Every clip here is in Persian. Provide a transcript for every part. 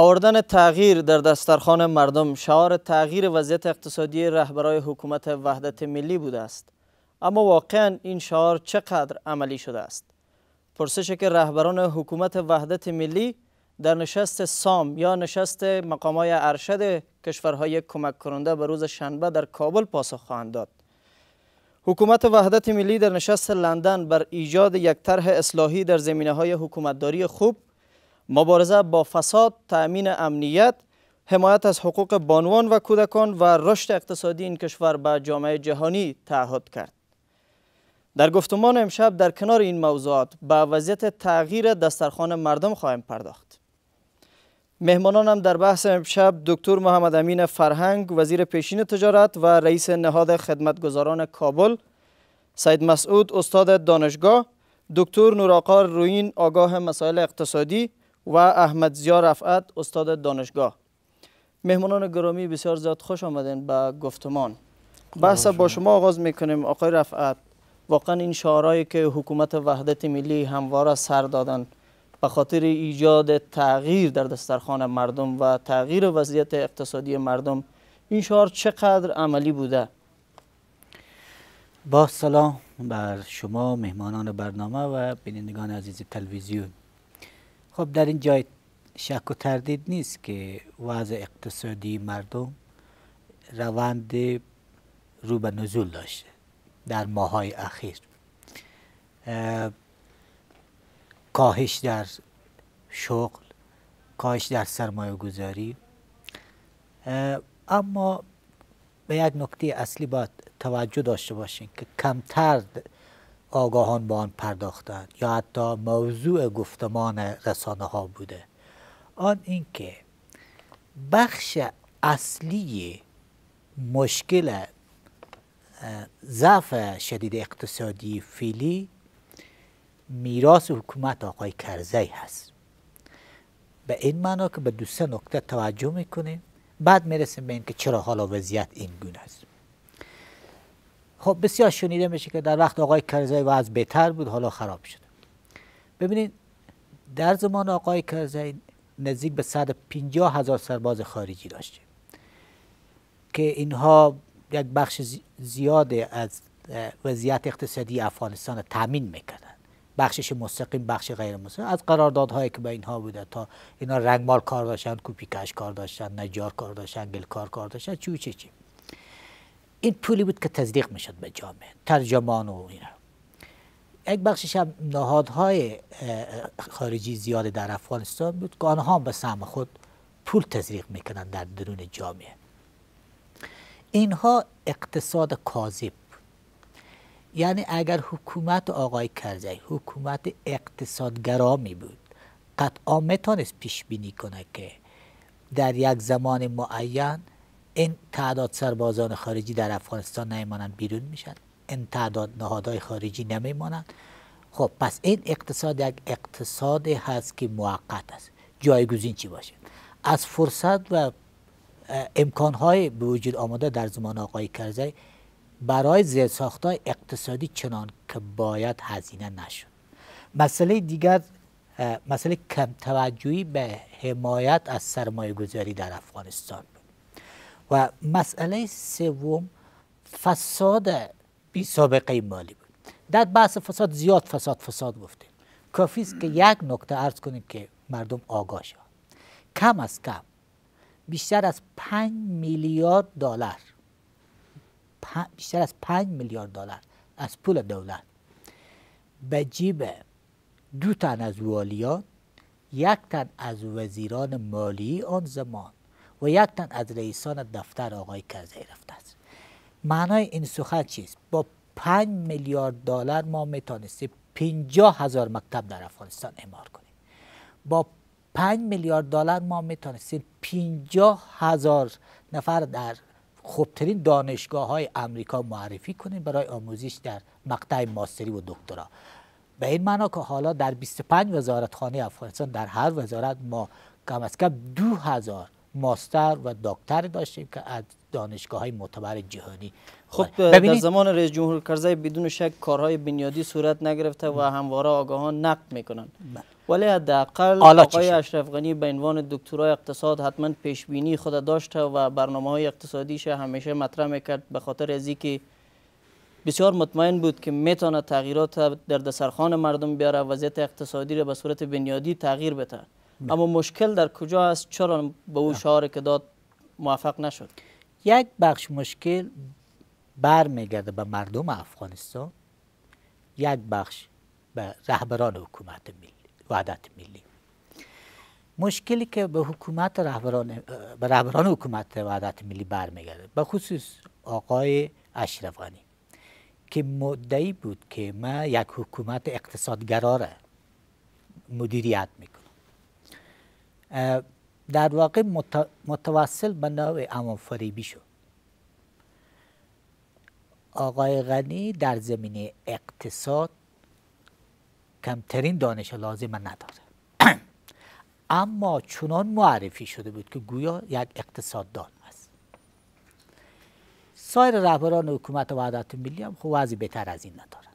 آوردن تغییر در دسترخوان مردم شعار تغییر وضعیت اقتصادی رهبرای حکومت وحدت ملی بوده است اما واقعا این شعار چقدر عملی شده است پرسشی که رهبران حکومت وحدت ملی در نشست سام یا نشست مقامای ارشد کشورهای کمک کننده به روز شنبه در کابل پاسخ خواهند داد حکومت وحدت ملی در نشست لندن بر ایجاد یک طرح اصلاحی در زمینه های حکومتداری خوب مبارزه با فساد، تأمین امنیت، حمایت از حقوق بانوان و کودکان و رشد اقتصادی این کشور به جامعه جهانی تعهد کرد. در گفتمان امشب در کنار این موضوعات به وضعیت تغییر دسترخوان مردم خواهیم پرداخت. مهمانانم در بحث امشب دکتر محمد امین فرهنگ وزیر پیشین تجارت و رئیس نهاد خدمتگزاران کابل سید مسعود استاد دانشگاه دکتر نوراقار روین آگاه مسائل اقتصادی و احمد زیار رفعت استاد دانشگاه مهمانان گرامی بسیار زیاد خوش آمدین به گفتمان بحث با شما آغاز میکنیم آقای رفعت واقعا این شعارهایی که حکومت وحدت ملی همواره سر دادن به خاطر ایجاد تغییر در دسترخوان مردم و تغییر وضعیت اقتصادی مردم این شعار چقدر عملی بوده با سلام بر شما مهمانان برنامه و بینندگان عزیز تلویزیون خب در این جای شک و تردید نیست که وضع اقتصادی مردم روند رو به نزول داشته در ماهای اخیر کاهش در شغل کاهش در سرمایه گذاری اما به یک نکته اصلی باید توجه داشته باشین که کمتر آگاهان با آن پرداختند یا حتی موضوع گفتمان رسانه ها بوده آن اینکه بخش اصلی مشکل ضعف شدید اقتصادی فیلی میراث حکومت آقای کرزی هست به این معنا که به دو سه نکته توجه میکنیم بعد میرسیم به اینکه چرا حالا وضعیت این گونه است خب بسیار شنیده میشه که در وقت آقای کرزی از بهتر بود حالا خراب شده ببینید در زمان آقای کرزی نزدیک به 150 هزار سرباز خارجی داشتیم که اینها یک بخش زیاده از وضعیت اقتصادی افغانستان تامین میکردن بخشش مستقیم بخش غیر مستقیم از قراردادهایی که با اینها بوده تا اینا رنگمال کار داشتن کوپیکش کار داشتن نجار کار داشتن گلکار کار داشتن چی چی این پولی بود که تصدیق میشد به جامعه ترجمان و اینا یک بخشش هم نهادهای خارجی زیاد در افغانستان بود که آنها به سهم خود پول تزریق میکنند در درون جامعه اینها اقتصاد کاذب یعنی اگر حکومت آقای کرزی حکومت اقتصادگرا می بود قطعا میتونست پیش بینی کنه که در یک زمان معین این تعداد سربازان خارجی در افغانستان نمیمانند بیرون میشن این تعداد نهادهای خارجی نمیمانند خب پس این اقتصاد یک اقتصاد هست که موقت است جایگزین چی باشه از فرصت و امکانهای به وجود آمده در زمان آقای کرزی برای های اقتصادی چنان که باید هزینه نشد مسئله دیگر مسئله کم توجهی به حمایت از سرمایه گذاری در افغانستان و مسئله سوم فساد بی سابقه مالی بود در بحث فساد زیاد فساد فساد گفتیم کافی است که یک نکته عرض کنیم که مردم آگاه شوند کم از کم بیشتر از 5 میلیارد دلار بیشتر از 5 میلیارد دلار از پول دولت به جیب دو تن از والیان یک تن از وزیران مالی آن زمان و یک تن از رئیسان دفتر آقای کرزی رفته است معنای این سخن چیست با 5 میلیارد دلار ما میتونستیم 50 هزار مکتب در افغانستان اعمار کنیم با 5 میلیارد دلار ما میتونستیم 50 هزار نفر در خوبترین دانشگاه های امریکا معرفی کنیم برای آموزش در مقطع ماستری و دکترا به این معنا که حالا در 25 وزارتخانه افغانستان در هر وزارت ما کم از کم دو ماستر و دکتر داشتیم که از دانشگاه های معتبر جهانی خب بله. در زمان رئیس جمهور کرزی بدون شک کارهای بنیادی صورت نگرفته و بله. همواره آگاهان نقد میکنن بله. ولی حداقل آقای اشرف غنی به عنوان دکترای اقتصاد حتما پیش بینی خود داشته و برنامه های اقتصادیش همیشه مطرح میکرد به خاطر از که بسیار مطمئن بود که میتونه تغییرات در دسرخان مردم بیاره وضعیت اقتصادی را به صورت بنیادی تغییر بده اما مشکل در کجا است چرا به اون شعار که داد موفق نشد یک بخش مشکل میگرده به مردم افغانستان یک بخش به رهبران حکومت ملی وحدت ملی مشکلی که به حکومت رهبران به رهبران حکومت وحدت ملی برمیگرده به خصوص آقای اشرفانی که مدعی بود که ما یک حکومت اقتصادگرا مدیریت میکنم در واقع متوسل به نوع امان فریبی شد آقای غنی در زمینه اقتصاد کمترین دانش لازم نداره اما چنان معرفی شده بود که گویا یک اقتصاددان است سایر رهبران حکومت وحدت ملی هم خب وضعی بهتر از این ندارن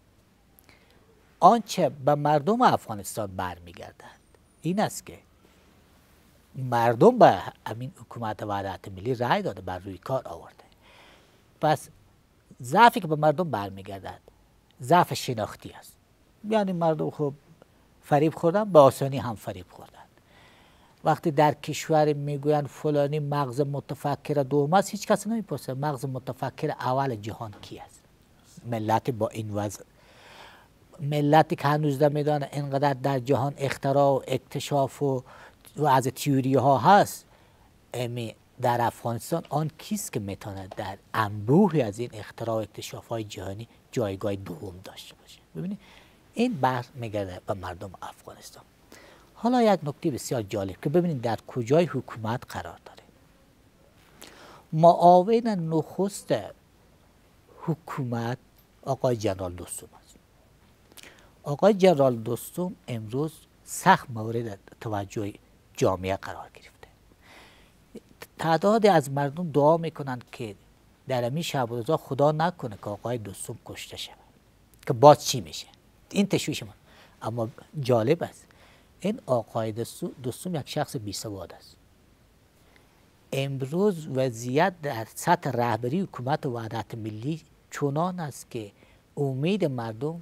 آنچه به مردم افغانستان برمیگردند این است که مردم به همین حکومت وحدت ملی رای داده بر روی کار آورده پس ضعفی که به مردم برمیگردد ضعف شناختی است یعنی مردم خوب فریب خوردن به آسانی هم فریب خوردن وقتی در کشور میگویند فلانی مغز متفکر دوم است هیچ کس نمیپرسه مغز متفکر اول جهان کی است ملت با این وضع ملتی که هنوز نمیدانه اینقدر در جهان اختراع و اکتشاف و و از تیوری ها هست در افغانستان آن کیست که میتونه در انبوهی از این اختراع و اکتشاف های جهانی جایگاه دوم داشته باشه ببینید این بحث میگرده به مردم افغانستان حالا یک نکته بسیار جالب که ببینید در کجای حکومت قرار داره معاون نخست حکومت آقای جنرال دوستوم است آقای جنرال دوستوم امروز سخت مورد توجه جامعه قرار گرفته تعداد از مردم دعا میکنند که در امی شب روزا خدا نکنه که آقای دوستم کشته شود که باز چی میشه این تشویش من اما جالب است این آقای دوستم یک شخص بی سواد است امروز وضعیت در سطح رهبری حکومت و وحدت ملی چنان است که امید مردم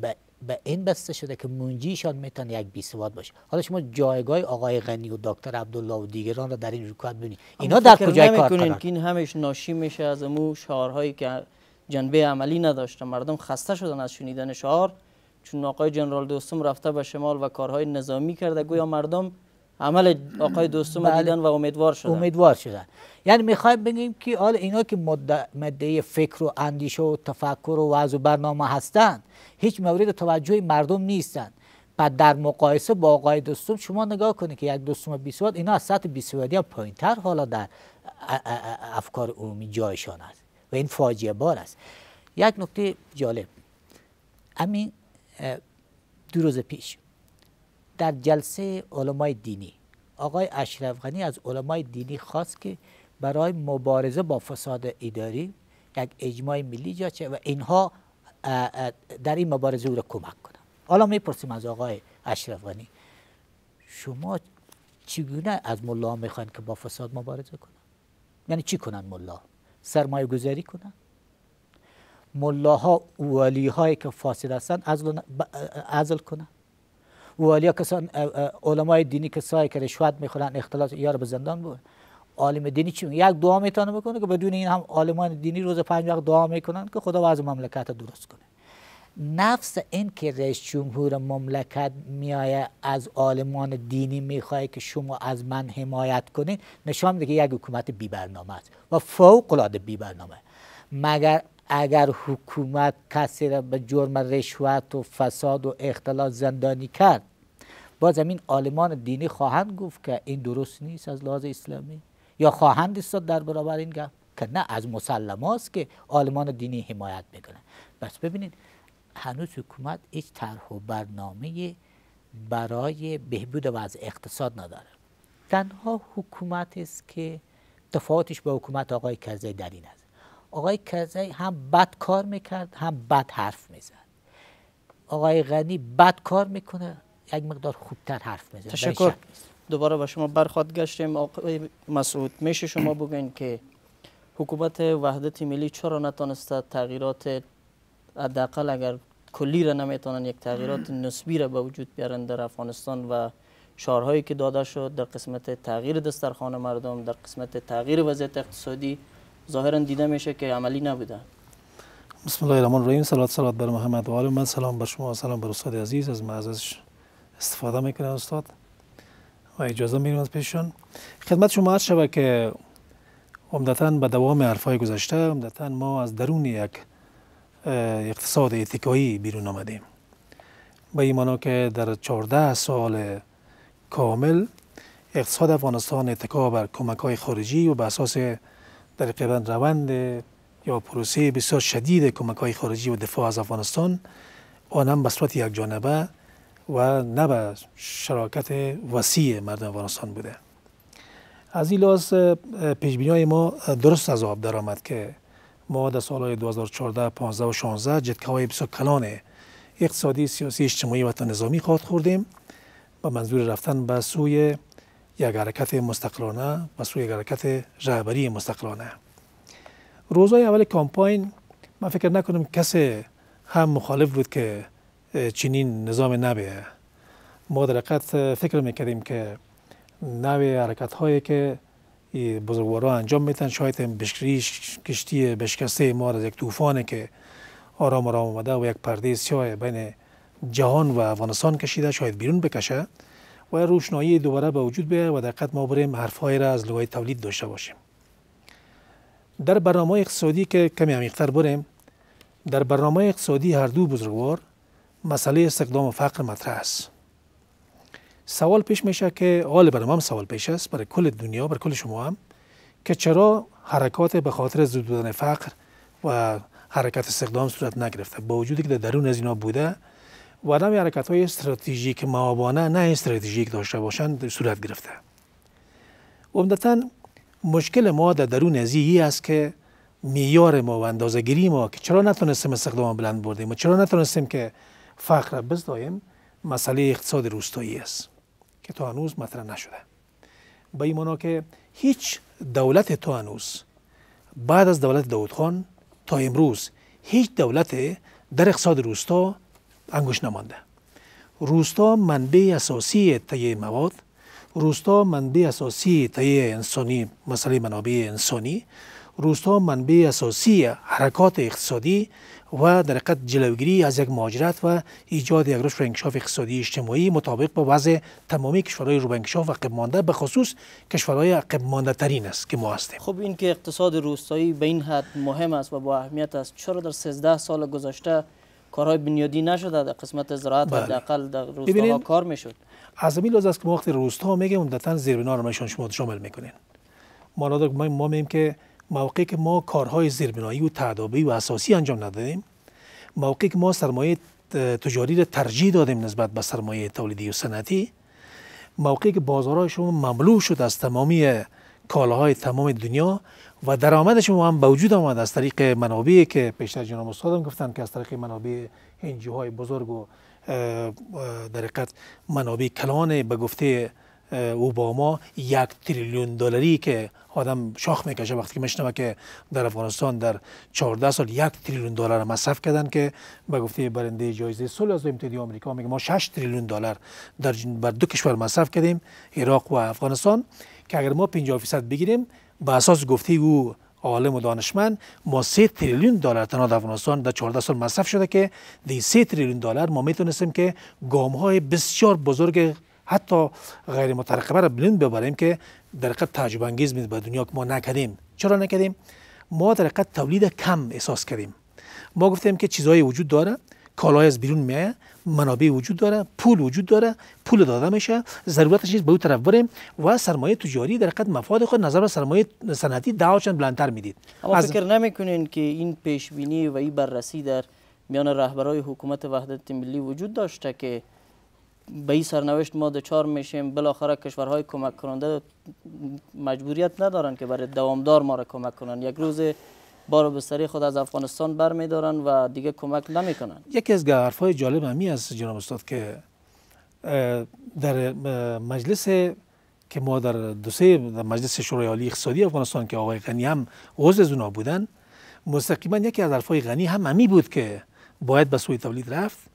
به به این بسته شده که منجیشان میتونه یک بیسواد سواد باشه حالا شما جایگاه آقای غنی و دکتر عبدالله و دیگران را در این رکوت ببینید اینا در کجای کار که این همش ناشی میشه از مو شعارهایی که جنبه عملی نداشته مردم خسته شدن از شنیدن شعار چون آقای جنرال دوستم رفته به شمال و کارهای نظامی کرده گویا مردم عمل آقای دوستم بله. دیدن و امیدوار شدن امیدوار شدن یعنی میخوایم بگیم که حال اینا که مده فکر و اندیشه و تفکر و وضع و برنامه هستند هیچ مورد توجه مردم نیستند بعد در مقایسه با آقای دوستم شما نگاه کنید که یک دوستم 20 اینا از سطح بیسوادی هم تر حالا در افکار عمومی جایشان است و این فاجعه بار است یک نکته جالب همین دو روز پیش در جلسه علمای دینی آقای اشرف غنی از علمای دینی خواست که برای مبارزه با فساد اداری یک اجماع ملی جا و اینها در این مبارزه او را کمک کنند حالا میپرسیم از آقای اشرف غنی شما چگونه از ملا میخواین که با فساد مبارزه کنند یعنی چی کنند ملا سرمایه گذاری کنند ملاها والی هایی که فاسد هستند عزل کنند والی ها کسان علمای دینی کسایی که رشوت میخورن اختلاط یا به زندان بود عالم دینی چی یک دعا میتونه بکنه که بدون این هم عالمان دینی روز پنج وقت دعا میکنن که خدا از مملکت درست کنه نفس این که رئیس جمهور مملکت میایه از عالمان دینی میخواد که شما از من حمایت کنید نشان میده که یک حکومت بی برنامه است و فوق العاده بی برنامه مگر اگر حکومت کسی را به جرم رشوت و فساد و اختلاط زندانی کرد باز این عالمان دینی خواهند گفت که این درست نیست از لحاظ اسلامی یا خواهند ایستاد در برابر این گپ که نه از مسلمه است که آلمان دینی حمایت میکنن بس ببینید هنوز حکومت هیچ طرح و برنامه برای بهبود از اقتصاد نداره تنها حکومت است که تفاوتش با حکومت آقای کرزی در این است آقای کرزی هم بد کار میکرد هم بد حرف میزد آقای غنی بد کار میکنه یک مقدار خوبتر حرف میزد تشکر دوباره به شما برخواد گشتیم آقای مسعود میشه شما بگین که حکومت وحدت ملی چرا نتانسته تغییرات حداقل اگر کلی را نمیتونن یک تغییرات نسبی را به وجود بیارن در افغانستان و شارهایی که داده شد در قسمت تغییر دسترخان مردم در قسمت تغییر وضعیت اقتصادی ظاهرا دیده میشه که عملی نبوده بسم الله الرحمن الرحیم صلوات صلوات بر محمد و آل من سلام بر شما و سلام بر استاد عزیز از معزز استفاده میکنه استاد اجازه میریم از پیششون خدمت شما عرض شود که عمدتا به دوام حرفای گذشته عمدتا ما از درون یک اقتصاد اتکایی بیرون آمدیم به این که در 14 سال کامل اقتصاد افغانستان اتکا بر کمک های خارجی و به اساس در تقریبا روند یا پروسه بسیار شدید کمک های خارجی و دفاع از افغانستان آن هم به صورت یک جانبه و نه به شراکت وسیع مردم افغانستان بوده از این لحاظ پیشبینی های ما درست از آب درآمد که ما در سالهای 2014 15 و 16 جدکه های بسیار کلان اقتصادی سیاسی اجتماعی و نظامی خواهد خوردیم با منظور رفتن به سوی یک حرکت مستقلانه و سوی یک حرکت رهبری مستقلانه روزهای اول کامپاین من فکر نکنم کسی هم مخالف بود که چنین نظام نبیه ما در حقیقت فکر میکردیم که نوی حرکت هایی که بزرگوارا انجام میتن شاید بشکری کشتی بشکسته ما از یک طوفانی که آرام آرام آمده و یک پرده سیاه بین جهان و افغانستان کشیده شاید بیرون بکشه و روشنایی دوباره به وجود بیاید و دقت ما بریم حرفهایی را از لوای تولید داشته باشیم در برنامه اقتصادی که کمی عمیقتر بریم در برنامه اقتصادی هر دو بزرگوار مسئله استقدام و فقر مطرح است سوال پیش میشه که حال برای من سوال پیش است برای کل دنیا برای کل شما هم که چرا حرکات به خاطر زود فقر و حرکت استقدام صورت نگرفته با وجودی که در درون از اینا بوده و نمی حرکت های استراتژیک موابانه نه استراتژیک داشته باشند صورت گرفته عمدتا مشکل ما در درون از است که میار ما و گیری ما که چرا نتونستیم استخدام بلند بردیم و چرا نتونستیم که فقر را بزدایم مسئله اقتصاد روستایی است که تا هنوز مطرح نشده به این که هیچ دولت تا هنوز بعد از دولت داودخان تا امروز هیچ دولت در اقتصاد روستا انگوش نمانده روستا منبع اساسی طیه مواد روستا منبع اساسی تیه انسانی مسئله منابع انسانی روستا منبع اساسی حرکات اقتصادی و در حقیقت جلوگیری از یک مهاجرت و ایجاد یک رشد و انکشاف اقتصادی اجتماعی مطابق با وضع تمامی کشورهای رو و عقب مانده به خصوص کشورهای عقب مانده ترین است که ما هستیم خب این که اقتصاد روستایی به این حد مهم است و با اهمیت است چرا در 13 سال گذشته کارهای بنیادی نشده در قسمت زراعت در بله. حداقل در روستاها کار میشد از این است که ما وقتی روستا میگیم عمدتا زیربنا رو شما شامل میکنین ما ما میگیم که موقعی که ما کارهای زیربنایی و تعدابی و اساسی انجام ندادیم موقعی که ما سرمایه تجاری را ترجیح دادیم نسبت به سرمایه تولیدی و صنعتی موقعی که بازارهای شما مملو شد از تمامی کالاهای تمام دنیا و درآمد شما هم به وجود آمد از طریق منابعی که پیشتر جناب استادم گفتن که از طریق منابع هنجوهای بزرگ و در حقیقت منابع کلان به گفته اوباما یک تریلیون دلاری که آدم شاخ میکشه وقتی که میشنوه که در افغانستان در 14 سال یک تریلیون دلار مصرف کردن که به گفته برنده جایزه صلح از امتدادی آمریکا میگه ما 6 تریلیون دلار در بر دو کشور مصرف کردیم عراق و افغانستان که اگر ما 50 درصد بگیریم به اساس گفته او عالم و دانشمند ما 3 تریلیون دلار تنها در افغانستان در 14 سال مصرف شده که دی 3 تریلیون دلار ما میتونستیم که گام های بسیار بزرگ حتی غیر مترقبه را بلند ببریم که در حقیقت تعجب انگیز به دنیا که ما نکردیم چرا نکردیم ما در حقیقت تولید کم احساس کردیم ما گفتیم که چیزهای وجود داره کالای از بیرون میایه منابع وجود داره پول وجود داره پول داده میشه ضرورتش نیست به اون طرف بریم و سرمایه تجاری در مفاد خود نظر به سرمایه صنعتی دعوتشان چند بلندتر میدید اما از... فکر نمیکنین که این پیش بینی و این بررسی در میان رهبرای حکومت وحدت ملی وجود داشته که به این سرنوشت ما دچار میشیم بالاخره کشورهای کمک کننده مجبوریت ندارن که برای دوامدار ما را کمک کنن یک روز بار بستری خود از افغانستان برمیدارن و دیگه کمک نمیکنن یکی از های جالب همی از جناب استاد که در مجلس که ما در دو مجلس شورای عالی اقتصادی افغانستان که آقای غنی هم عضو از اونا بودن مستقیما یکی از حرفهای غنی هم همی بود که باید به سوی تولید رفت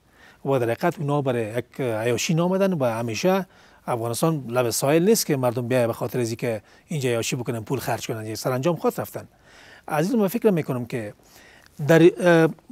و در حقیقت اونا برای یک عیاشی نامدن و همیشه افغانستان لب سایل نیست که مردم بیای به خاطر ازی که اینجا عیاشی بکنن پول خرچ کنن سرانجام خود رفتن عزیز من فکر میکنم که در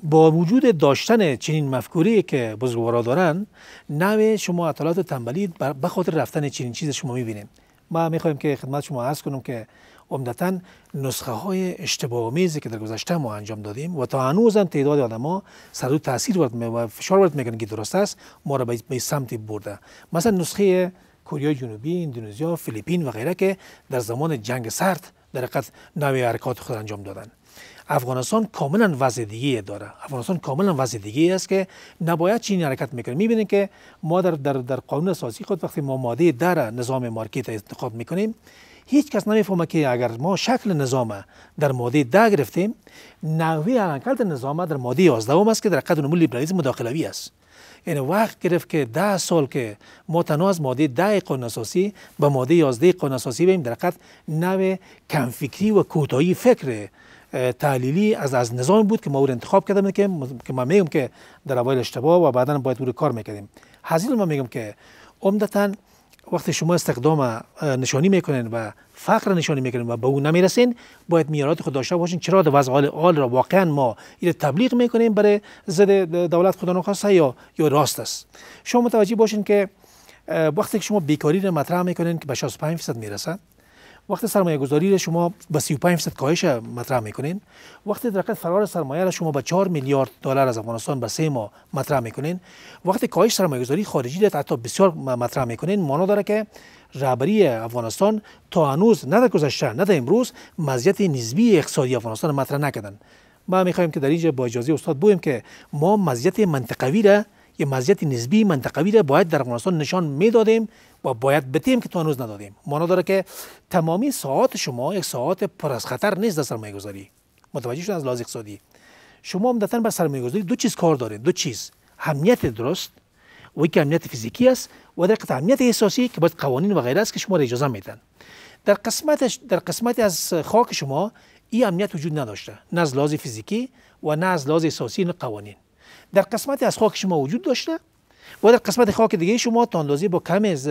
با وجود داشتن چنین مفکوری که بزرگوارا دارن نو شما اطلاعات تنبلی به خاطر رفتن چنین چیز شما میبینیم ما میخوایم که خدمت شما عرض کنم که عمدتا نسخه های اشتباه آمیزی که در گذشته ما انجام دادیم و تا هنوز هم تعداد ها سر تاثیر وارد و فشار ورد میگن که درست است ما را به سمتی برده مثلا نسخه کره جنوبی، اندونزیا، فیلیپین و غیره که در زمان جنگ سرد در حقیقت نوی حرکات خود انجام دادن افغانستان کاملا وضع داره افغانستان کاملا وضع است که نباید چین حرکت میکنه میبینید که ما در در, در قانون اساسی خود وقتی ما ماده در نظام مارکت انتخاب میکنیم هیچ کس نمیفهمه که اگر ما شکل نظام در ماده ده گرفتیم نوی عملکرد نظام در ماده هم است که در قدر نمول لیبرالیزم مداخلوی است یعنی وقت گرفت که ده سال که ما تنها از ماده ده قانون اساسی به ماده 11 قانون اساسی بریم در قد نوع کمفکری و کوتاهی فکر تحلیلی از از نظام بود که ما او انتخاب کردیم که که ما میگم که در اول اشتباه و بعدا باید او کار میکردیم حزیل ما میگم که عمدتاً وقتی شما استخدام نشانی میکنین و فقر نشانی میکنین و به او نمیرسین باید میارات خود داشته باشین چرا در وضع حال آل را واقعا ما این تبلیغ میکنیم برای ضد دولت خدا نخواسته یا یا راست است شما متوجه باشین که وقتی که شما بیکاری را مطرح میکنین که به 65 درصد وقتی سرمایه گذاری را شما به 35 درصد کاهش مطرح میکنین وقتی در فرار سرمایه را شما به 4 میلیارد دلار از افغانستان به 3 ماه مطرح میکنین وقتی کاهش سرمایه گذاری خارجی را حتی بسیار مطرح میکنین معنا داره که رهبری افغانستان تا هنوز نه در گذشته نه امروز مزیت نسبی اقتصادی افغانستان مطرح نکردن ما میخوایم که در اینجا با اجازه استاد بگویم که ما مزیت منطقوی را یه مزیت نسبی منطقوی را باید در افغانستان نشان میدادیم و باید بتیم که تو هنوز ندادیم مانا داره که تمامی ساعت شما یک ساعت پر از خطر نیست در سرمایه گذاری متوجه شدن از لازق اقتصادی شما امتحان بر سرمایه گذاری دو چیز کار دارید دو چیز همیت درست و یک همیت فیزیکی است و در همیت احساسی که باید قوانین و غیره است که شما را اجازه میدن در قسمت در قسمت از خاک شما این امنیت وجود نداشته نه از لازم فیزیکی و نه از لازم احساسی قوانین در قسمت از خاک شما وجود داشته و در قسمت خاک دیگه شما تا با کم از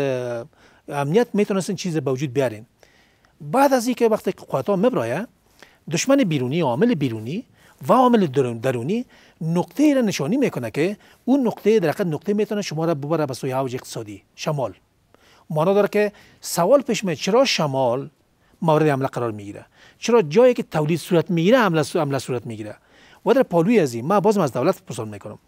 امنیت میتونستین چیز به وجود بیارین بعد از اینکه وقتی قوات ها مبرایه دشمن بیرونی عامل بیرونی و عامل درونی نقطه را نشانی میکنه که اون نقطه در حقیقت نقطه میتونه شما را ببره به سوی اوج اقتصادی شمال معنا داره که سوال پیش چرا شمال مورد حمله قرار میگیره چرا جایی که تولید صورت میگیره حمله صورت میگیره و در پالوی از این بازم از دولت پرسان میکنم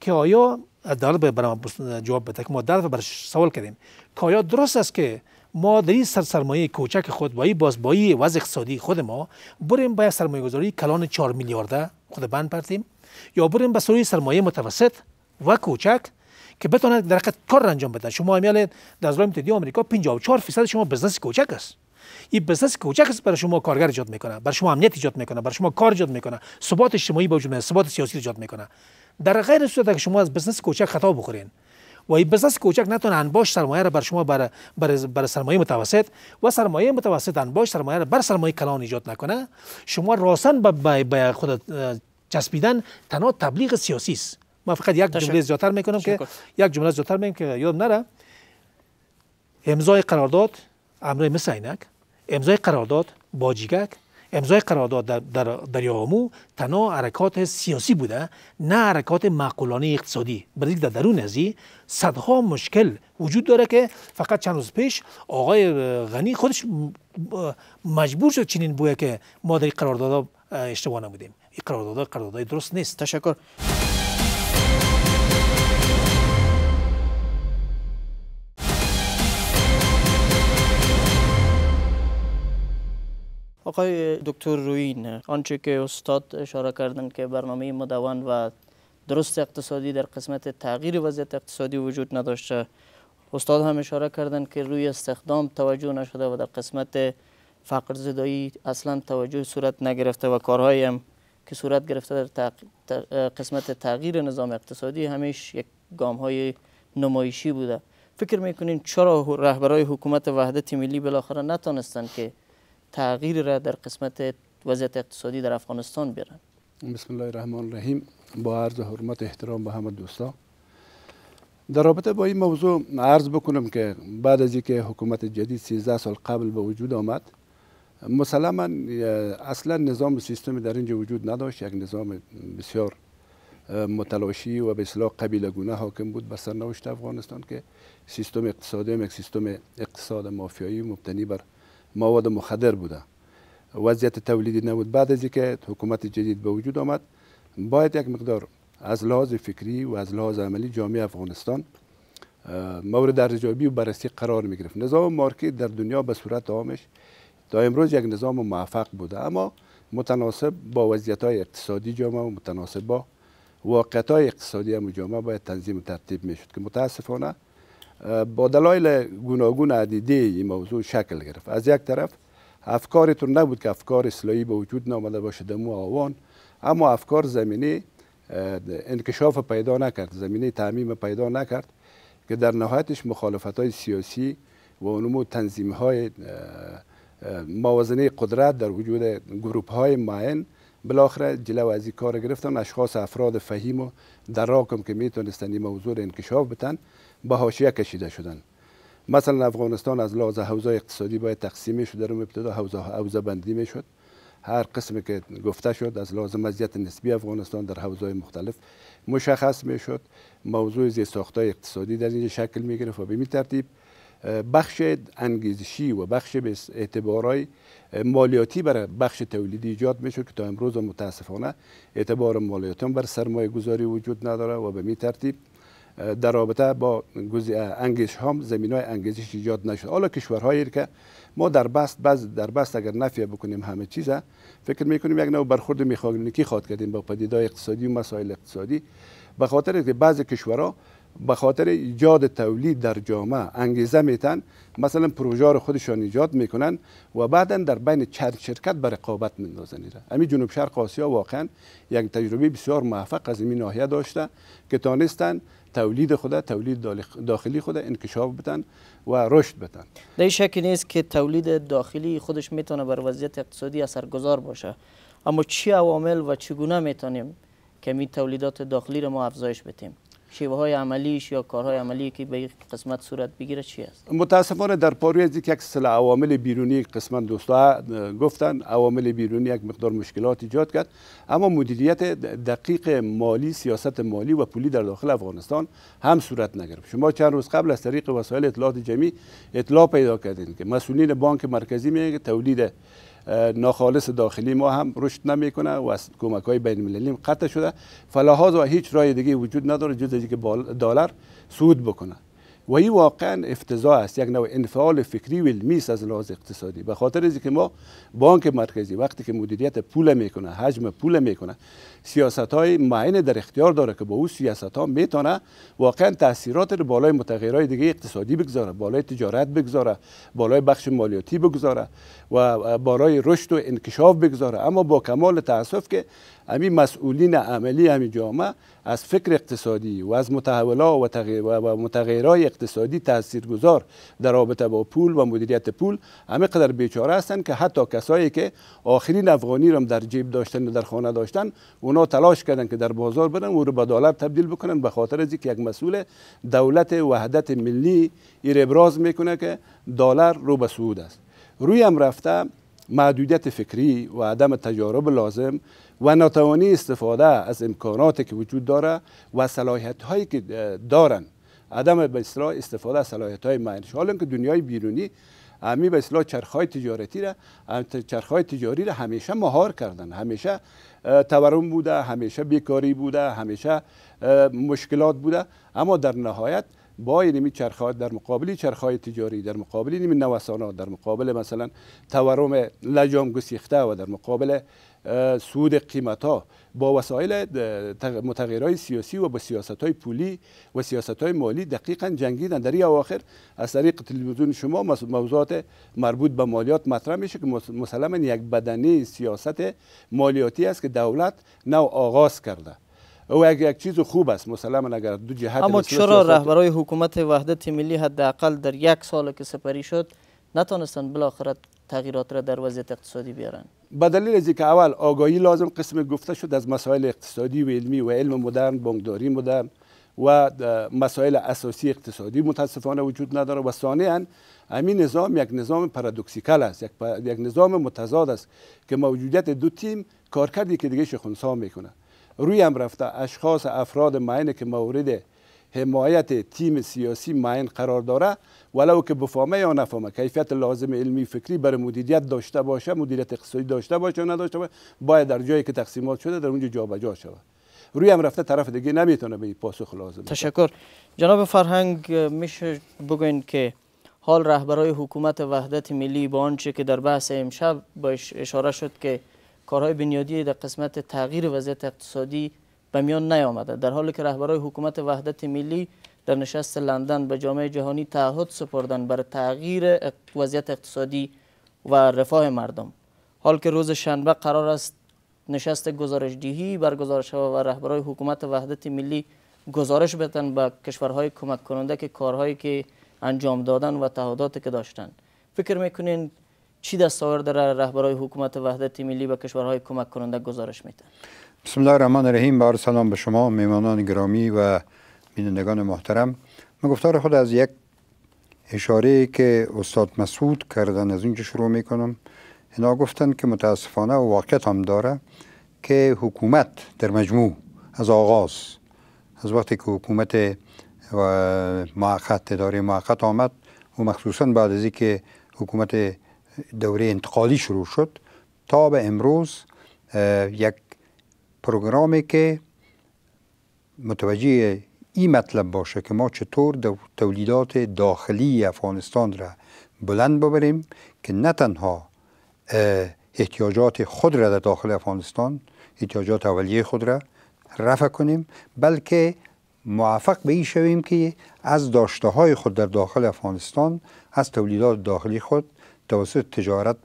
که آیا عدالت به برای جواب بده که ما در برای سوال کردیم کایا آیا درست است که ما در این سر سرمایه کوچک خود با این باز با وضع اقتصادی خود ما بریم به سرمایه گذاری کلان 4 میلیارده خود بند پرتیم یا بریم به سوی سرمایه متوسط و کوچک که بتونه در حقیقت کار انجام بده شما میال در زمین متحده آمریکا 54 فیصد شما بزنس کوچک است این بزنس کوچک است برای شما کارگر ایجاد میکنه برای شما امنیت ایجاد میکنه برای شما کار ایجاد میکنه ثبات اجتماعی به وجود ثبات سیاسی ایجاد میکنه در غیر صورت که شما از بزنس کوچک خطا بخورین و این بزنس کوچک نتونه انباش سرمایه را بر شما بر, بر, بر سرمایه متوسط و سرمایه متوسط انباش سرمایه را بر سرمایه کلان ایجاد نکنه شما راسن به خود چسبیدن تنها تبلیغ سیاسی است من فقط یک جمله زیادتر میکنم که یک جمله زیادتر میگم که یادم نره امضای قرارداد امر مثل امضای قرارداد باجیگک امضای قرارداد در, در دریامو تنها حرکات سیاسی بوده نه حرکات معقولانه اقتصادی بلکه در درون ازی صدها مشکل وجود داره که فقط چند روز پیش آقای غنی خودش مجبور شد چنین بویه که ما در قرارداد اشتباه نمودیم این قرارداد قرارداد درست نیست تشکر آقای دکتر روین آنچه که استاد اشاره کردن که برنامه مدون و درست اقتصادی در قسمت تغییر وضعیت اقتصادی وجود نداشته استاد هم اشاره کردن که روی استخدام توجه نشده و در قسمت فقر زدایی اصلا توجه صورت نگرفته و کارهایی هم که صورت گرفته در قسمت تغییر نظام اقتصادی همیش یک گام های نمایشی بوده فکر میکنین چرا رهبرای حکومت وحدت ملی بالاخره نتانستن که تغییر را در قسمت وضعیت اقتصادی در افغانستان بیارن بسم الله الرحمن الرحیم با عرض حرمت احترام به همه دوستان در رابطه با این موضوع عرض بکنم که بعد از اینکه حکومت جدید 13 سال قبل به وجود آمد مسلما اصلا نظام سیستم در اینجا وجود نداشت یک نظام بسیار متلاشی و به اصطلاح قبیله گونه حاکم بود بر سرنوشت افغانستان که سیستم اقتصادی یک سیستم اقتصاد مافیایی مبتنی بر مواد مخدر بوده وضعیت تولیدی نبود بعد از اینکه حکومت جدید به وجود آمد باید یک مقدار از لحاظ فکری و از لحاظ عملی جامعه افغانستان مورد ارزیابی و بررسی قرار می گرفت نظام مارکت در دنیا به صورت عامش تا امروز یک نظام موفق بوده اما متناسب با وضعیت های اقتصادی جامعه و متناسب با واقعیت های اقتصادی جامعه باید تنظیم و ترتیب می که متاسفانه با دلایل گوناگون عدیده این موضوع شکل گرفت از یک طرف افکارتون نبود که افکار اصلاحی به وجود نامده باشه مو آوان اما افکار زمینی، انکشاف پیدا نکرد زمینی تعمیم پیدا نکرد که در نهایتش مخالفت های سیاسی و اونمو تنظیم های موازنه قدرت در وجود گروپ های معین بالاخره جلو از این کار گرفتن اشخاص افراد فهیم و راکم که میتونستن این موضوع انکشاف بتن به حاشیه کشیده شدند مثلا افغانستان از لحاظ حوزه اقتصادی باید تقسیم شده در ابتدا حوزه حوزه بندی میشد هر قسمی که گفته شد از لحاظ مزیت نسبی افغانستان در حوزه مختلف مشخص میشد موضوع های اقتصادی در اینجا شکل می گرفت و به ترتیب بخش انگیزشی و بخش اعتبارای مالیاتی برای بخش تولیدی ایجاد میشه که تا امروز متاسفانه اعتبار مالیاتی بر سرمایه گذاری وجود نداره و به می ترتیب در رابطه با انگیزش هم زمین های انگیزش ایجاد نشد حالا کشورهایی که ما در بست بعض در بست اگر نفیه بکنیم همه چیزه فکر میکنیم یک نوع برخورد کی خواد کردیم با پدیده اقتصادی و مسائل اقتصادی به خاطر که بعض کشورها به خاطر ایجاد تولید در جامعه انگیزه میتن مثلا پروژه رو خودشان ایجاد میکنن و بعدا در بین چند شرکت به رقابت میندازن همین جنوب شرق آسیا واقعا یک تجربه بسیار موفق از این ناحیه داشته که تانستن تولید خود تولید داخلی خود انکشاف بدن و رشد بتن در شکل نیست که تولید داخلی خودش میتونه بر وضعیت اقتصادی اثرگذار باشه اما چی عوامل و چگونه میتونیم که می تولیدات داخلی رو ما افزایش بتیم شیوه های عملیش یا کارهای عملی که به قسمت صورت بگیره چی است متاسفانه در پاروی از یک سلسله عوامل بیرونی قسمت دوستا گفتن عوامل بیرونی یک مقدار مشکلات ایجاد کرد اما مدیریت دقیق مالی سیاست مالی و پولی در داخل افغانستان هم صورت نگرفت شما چند روز قبل از طریق وسایل اطلاعات جمعی اطلاع پیدا کردین که مسئولین بانک مرکزی میگه تولید ناخالص داخلی ما هم رشد نمیکنه و از کمک های بین المللی قطع شده فلاحاز و هیچ رای دیگه وجود نداره جز که دلار سود بکنه و این واقعا افتضاح است یک نوع انفعال فکری و علمی است از لحاظ اقتصادی به خاطر اینکه ما بانک مرکزی وقتی که مدیریت پول میکنه حجم پول میکنه سیاست های معین در اختیار داره که با او سیاست ها میتونه واقعا تاثیرات رو بالای متغیرهای دیگه اقتصادی بگذاره بالای تجارت بگذاره بالای بخش مالیاتی بگذاره و بالای رشد و انکشاف بگذاره اما با کمال تاسف که امی مسئولین عملی امی جامعه از فکر اقتصادی و از متحولا و, تغییر و متغیرهای اقتصادی در رابطه با پول و مدیریت پول همه قدر بیچاره هستند که حتی کسایی که آخرین افغانی را در جیب داشتن و در خانه داشتن اونا تلاش کردند که در بازار برن و رو به دلار تبدیل بکنن به خاطر از یک مسئول دولت وحدت ملی ایر ابراز میکنه که دلار رو به صعود است روی هم رفته معدودیت فکری و عدم تجارب لازم و ناتوانی استفاده از امکاناتی که وجود داره و صلاحیت هایی که دارن عدم به استفاده از صلاحیت های معنیش حالا که دنیای بیرونی امی به اصطلاح چرخهای تجارتی را چرخهای تجاری را همیشه مهار کردن همیشه تورم بوده همیشه بیکاری بوده همیشه مشکلات بوده اما در نهایت با این چرخه در مقابل های تجاری در مقابل این نوسانات در مقابل مثلا تورم لجام گسیخته و در مقابل سود قیمت ها با وسایل متغیرهای سیاسی و با سیاست های پولی و سیاست های مالی دقیقا جنگیدن در این اواخر از طریق تلویزیون شما موضوعات مربوط به مالیات مطرح میشه که مسلما یک بدنی سیاست مالیاتی است که دولت نو آغاز کرده او یک یک چیز خوب است مسلما اگر دو جهت اما چرا رهبرای حکومت وحدت ملی حداقل در یک سال که سپری شد نتونستند بالاخره تغییرات را در وضعیت اقتصادی بیارن به دلیل از اول آگاهی لازم قسم گفته شد از مسائل اقتصادی و علمی و علم مدرن بانکداری مدرن و مسائل اساسی اقتصادی متاسفانه وجود نداره و ثانیا همین نظام یک نظام پارادوکسیکال است یک, نظام متضاد است که موجودیت دو تیم کارکردی که دیگه خونسا میکنه رویم رفته اشخاص افراد معین که مورد حمایت تیم سیاسی معین قرار داره ولو که بفهمه یا نفهمه کیفیت لازم علمی فکری برای مدیریت داشته باشه مدیریت اقتصادی داشته باشه یا نداشته باشه باید در جایی که تقسیمات شده در اونجا جابجا شود روی هم رفته طرف دیگه نمیتونه به این پاسخ لازم تشکر جناب فرهنگ میشه بگوین که حال رهبرای حکومت وحدت ملی با آنچه که در بحث امشب باش اشاره شد که کارهای بنیادی در قسمت تغییر وضعیت اقتصادی به میان نیامده در حالی که رهبرای حکومت وحدت ملی در نشست لندن به جامعه جهانی تعهد سپردن بر تغییر وضعیت اقتصادی و رفاه مردم حال که روز شنبه قرار است نشست گزارش دهی برگزار شود و رهبرای حکومت وحدت ملی گزارش بدن به کشورهای کمک کننده که کارهایی که انجام دادن و تعهداتی که داشتن فکر میکنین چی دستاورد در رهبرای حکومت وحدت ملی به کشورهای کمک کننده گزارش میتن بسم الله الرحمن الرحیم با سلام به شما میمانان گرامی و بینندگان محترم من گفتار خود از یک اشاره که استاد مسعود کردن از اینجا شروع میکنم اینا گفتن که متاسفانه و واقعیت هم داره که حکومت در مجموع از آغاز از وقتی که حکومت و معقد اداره آمد و مخصوصا بعد از اینکه حکومت دوره انتقالی شروع شد تا به امروز یک پروگرامی که متوجه این مطلب باشه که ما چطور تولیدات داخلی افغانستان را بلند ببریم که نه تنها احتیاجات خود را در داخل افغانستان احتیاجات اولیه خود را رفع کنیم بلکه موفق به این شویم که از داشته های خود در داخل افغانستان از تولیدات داخلی خود توسط تجارت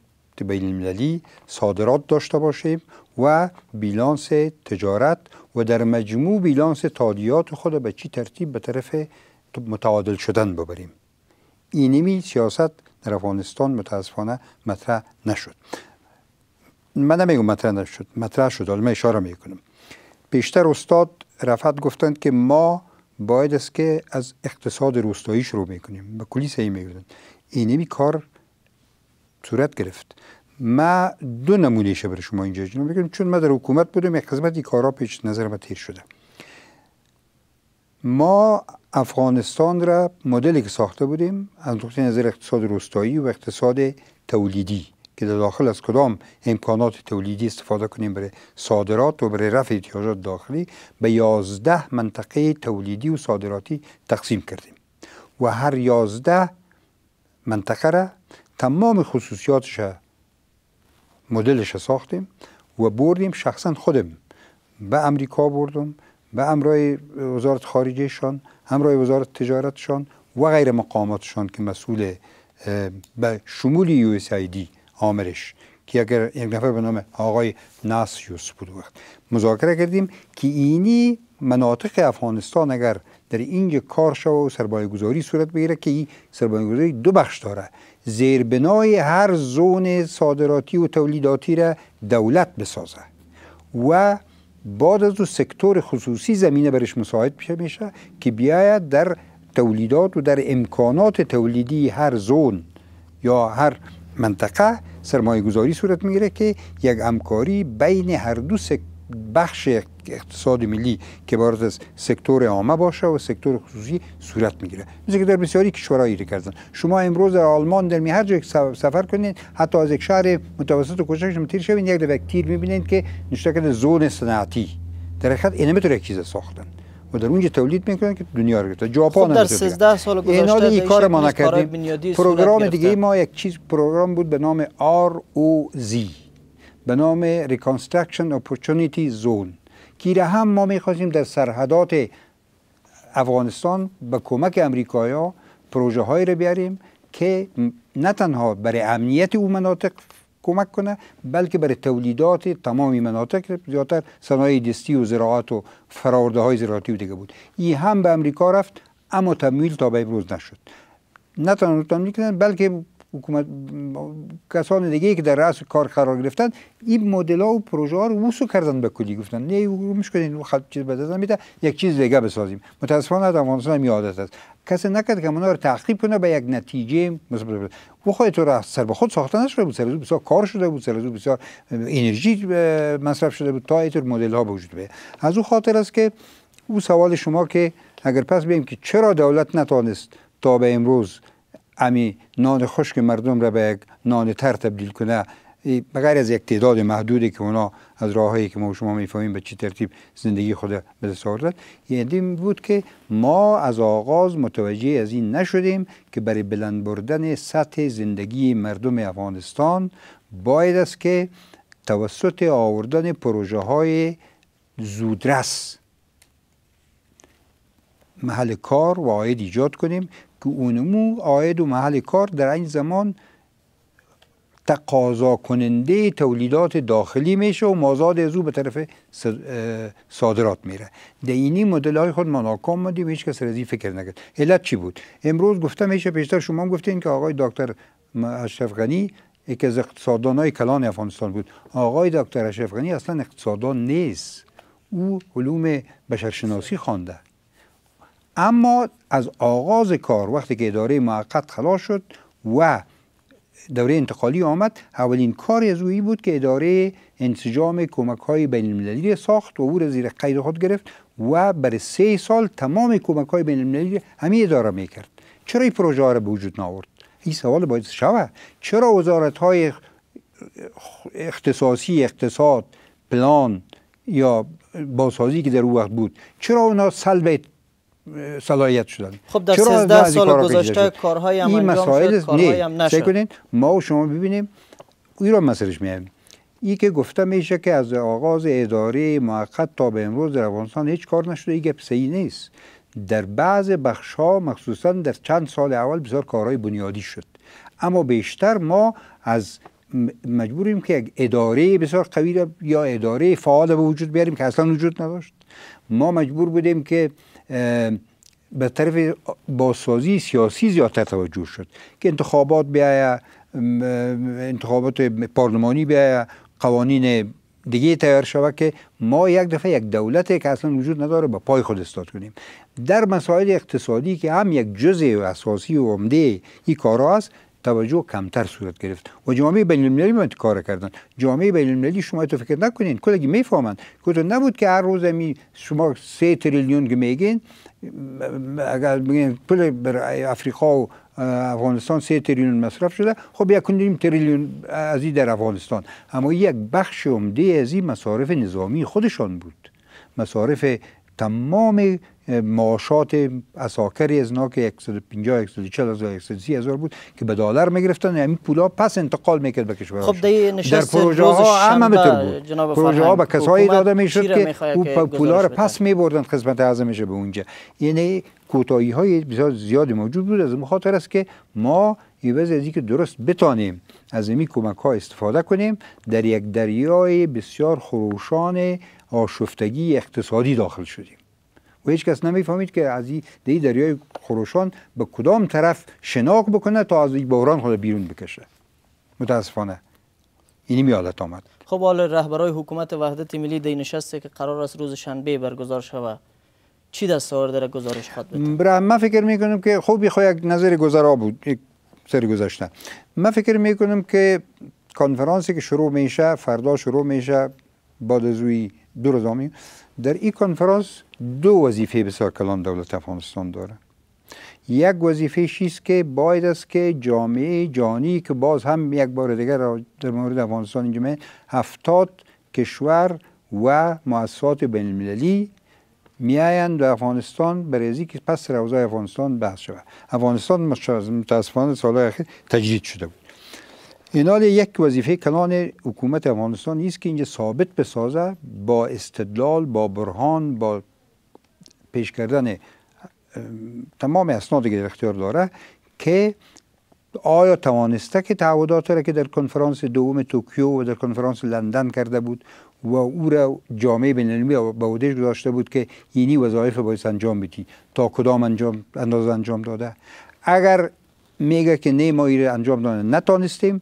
بین المللی صادرات داشته باشیم و بیلانس تجارت و در مجموع بیلانس تادیات خود به چی ترتیب به طرف متعادل شدن ببریم اینمی سیاست در افغانستان متاسفانه مطرح نشد من نمیگم مطرح نشد مطرح شد حالا اشاره میکنم بیشتر استاد رفت گفتند که ما باید است که از اقتصاد روستایی شروع میکنیم به کلی سعی میگفتند اینمی کار صورت گرفت ما دو نمونه برای شما اینجا جنوب بگم چون ما در حکومت بودم یک قسمت کارا پیش نظر من تیر شده ما افغانستان را مدلی که ساخته بودیم از نقطه نظر اقتصاد روستایی و اقتصاد تولیدی که در داخل از کدام امکانات تولیدی استفاده کنیم برای صادرات و برای رفع احتیاجات داخلی به یازده منطقه تولیدی و صادراتی تقسیم کردیم و هر یازده منطقه را تمام خصوصیاتش مدلش ساختیم و بردیم شخصا خودم به امریکا بردم به امرای وزارت خارجهشان همراه وزارت تجارتشان و غیر مقاماتشان که مسئول به شمول یو آمرش که اگر یک نفر به نام آقای ناس بود وقت مذاکره کردیم که اینی مناطق افغانستان اگر در اینجا کار شو و سرمایه گذاری صورت بگیره که این سرمایه گذاری دو بخش داره زیربنای هر زون صادراتی و تولیداتی را دولت بسازه و بعد از اون سکتور خصوصی زمینه برش مساعد میشه که بیاید در تولیدات و در امکانات تولیدی هر زون یا هر منطقه سرمایه گذاری صورت میگیره که یک همکاری بین هر دو سکتور بخش اقتصاد ملی که بارز از سکتور عامه باشه و سکتور خصوصی صورت میگیره مثل که در بسیاری کشورهایی رو کردن شما امروز در آلمان در می هر جا سفر کنید حتی از یک شهر متوسط و کوچک شما تیر شوید یک دفعه تیر میبینید که نشته کرده زون صناعتی در حقیقت اینه میتونه چیز ساختن و در اونجا تولید میکنن که دنیا رو گرفته ژاپن خب، در 13 سال گذشته این کار ما نکردیم پروگرام دیگه ما یک چیز پروگرام بود به نام آر او زی به نام ریکانسترکشن اپورچونیتی زون که هم ما میخواستیم در سرحدات افغانستان به کمک امریکایی ها پروژه هایی رو بیاریم که نه تنها برای امنیت او مناطق کمک کنه بلکه برای تولیدات تمامی مناطق زیادتر صنایع دستی و زراعت و فراورده های زراعتی و دیگه بود این هم به امریکا رفت اما تمویل تا به امروز نشد نه تنها تمویل کردن بلکه حکومت کسان دیگه که در رأس کار قرار گرفتن این مدل ها و پروژه ها رو وسو کردن به کلی گفتن نه مش کنین خط چیز بذارن میده یک چیز دیگه بسازیم متاسفانه در افغانستان هم عادت است کسی نکرد که منو رو تعقیب کنه به یک نتیجه مثبت و خود تو را سر به خود ساخته نشده بود سر بسیار کار شده بود سر بسیار انرژی مصرف شده بود تا اینطور مدل ها وجود از او خاطر است که او سوال شما که اگر پس بیم که چرا دولت نتوانست تا به امروز امی نان خشک مردم را به یک نان تر تبدیل کنه بغیر از یک تعداد محدودی که اونا از هایی که ما شما میفهمیم به چه ترتیب زندگی خود به دست آوردن یعنی بود که ما از آغاز متوجه از این نشدیم که برای بلند بردن سطح زندگی مردم افغانستان باید است که توسط آوردن پروژه های زودرس محل کار و عاید ایجاد کنیم که اونمو آید و محل کار در این زمان تقاضا کننده تولیدات داخلی میشه و مازاد از او به طرف صادرات میره در اینی مدل های خود ما ناکام و هیچ کس رزی فکر نکرد علت چی بود امروز گفته میشه پیشتر شما هم گفتین که آقای دکتر اشرف یکی از اقتصادان های کلان افغانستان بود آقای دکتر اشرف اصلا اقتصادان نیست او علوم بشرشناسی خوانده اما از آغاز کار وقتی که اداره موقت خلاص شد و دوره انتقالی آمد اولین کاری از اویی بود که اداره انسجام کمک های بین المللی ساخت و او را زیر قید خود گرفت و برای سه سال تمام کمک های بین المللی همی اداره می کرد چرا این پروژه ها را به وجود ناورد؟ این سوال باید شود چرا وزارت های اختصاصی اقتصاد پلان یا بازسازی که در او وقت بود چرا اونا سلب صلاحیت شدن خب در 13 سال گذشته کارهای هم انجام شد کارهای هم نشد ما و شما ببینیم او را مسئلش یکی ای که گفته میشه که از آغاز اداره موقت تا به امروز در افغانستان هیچ کار نشده ای گپ صحیح نیست در بعض بخش ها مخصوصا در چند سال اول بسیار کارهای بنیادی شد اما بیشتر ما از مجبوریم که یک اداره بسیار قوی یا اداره فعال به وجود بیاریم که اصلا وجود نداشت ما مجبور بودیم که به طرف بازسازی سیاسی زیادتر توجه شد که انتخابات بیاید انتخابات پارلمانی بیاید قوانین دیگه تیار شود که ما یک دفعه یک دولت که اصلا وجود نداره با پای خود استاد کنیم در مسائل اقتصادی که هم یک جزء اساسی و عمده این کارا است توجه کمتر صورت گرفت و جامعه بین المللی کاره کار کردن جامعه بین المللی شما تو فکر نکنین کلگی میفهمند که نبود که هر روز می شما سه تریلیون که میگین اگر بگین پول برای افریقا و افغانستان سه تریلیون مصرف شده خب یک تریلیون از این در افغانستان اما یک بخش عمده از این مصارف نظامی خودشان بود مصارف تمام معاشات اساکر از نا که 150 140 هزار 130 هزار بود که به دلار میگرفتن همین یعنی پولا پس انتقال میکرد به کشور خب در پروژه ها هم به بود پروژه به کسایی داده میشد که او پولا رو پس میبردن خدمت اعظم میشه به اونجا یعنی کوتاهی های بسیار زیادی موجود بود از خاطر است که ما ایواز از که درست بتانیم از این کمک ها استفاده کنیم در یک دریای بسیار خروشان آشفتگی اقتصادی داخل شدیم و هیچ کس نمیفهمید که از این دریای خروشان به کدام طرف شناق بکنه تا از این بحران خود بیرون بکشه متاسفانه اینی میادت آمد خب حالا رهبرای حکومت وحدت ملی دی نشسته که قرار است روز شنبه برگزار شود چی دستاور داره گزارش خود بده من فکر میکنم که خب خوب یک نظر گذرا بود یک سر گذشتن من فکر میکنم که کنفرانسی که شروع میشه فردا شروع میشه بعد از دو در این کنفرانس دو وظیفه بسیار کلان دولت افغانستان داره یک وظیفه شیست که باید است که جامعه جانی که باز هم یک بار دیگر در مورد افغانستان اینجا هفتاد کشور و مؤسسات بین المللی میایند و افغانستان برای که پس روزای افغانستان بحث شود افغانستان متاسفانه سالهای اخیر تجدید شده بود اینال یک وظیفه کلان حکومت افغانستان نیست که اینجا ثابت بسازه با استدلال با برهان با پیش کردن تمام اسنادی که در اختیار داره که آیا توانسته که تعهدات را که در کنفرانس دوم توکیو و در کنفرانس لندن کرده بود و او را جامعه بین به عهدهش گذاشته بود که اینی وظایف باید انجام بدی تا کدام انجام اندازه انجام داده اگر میگه که نه ما انجام دادن نتانستیم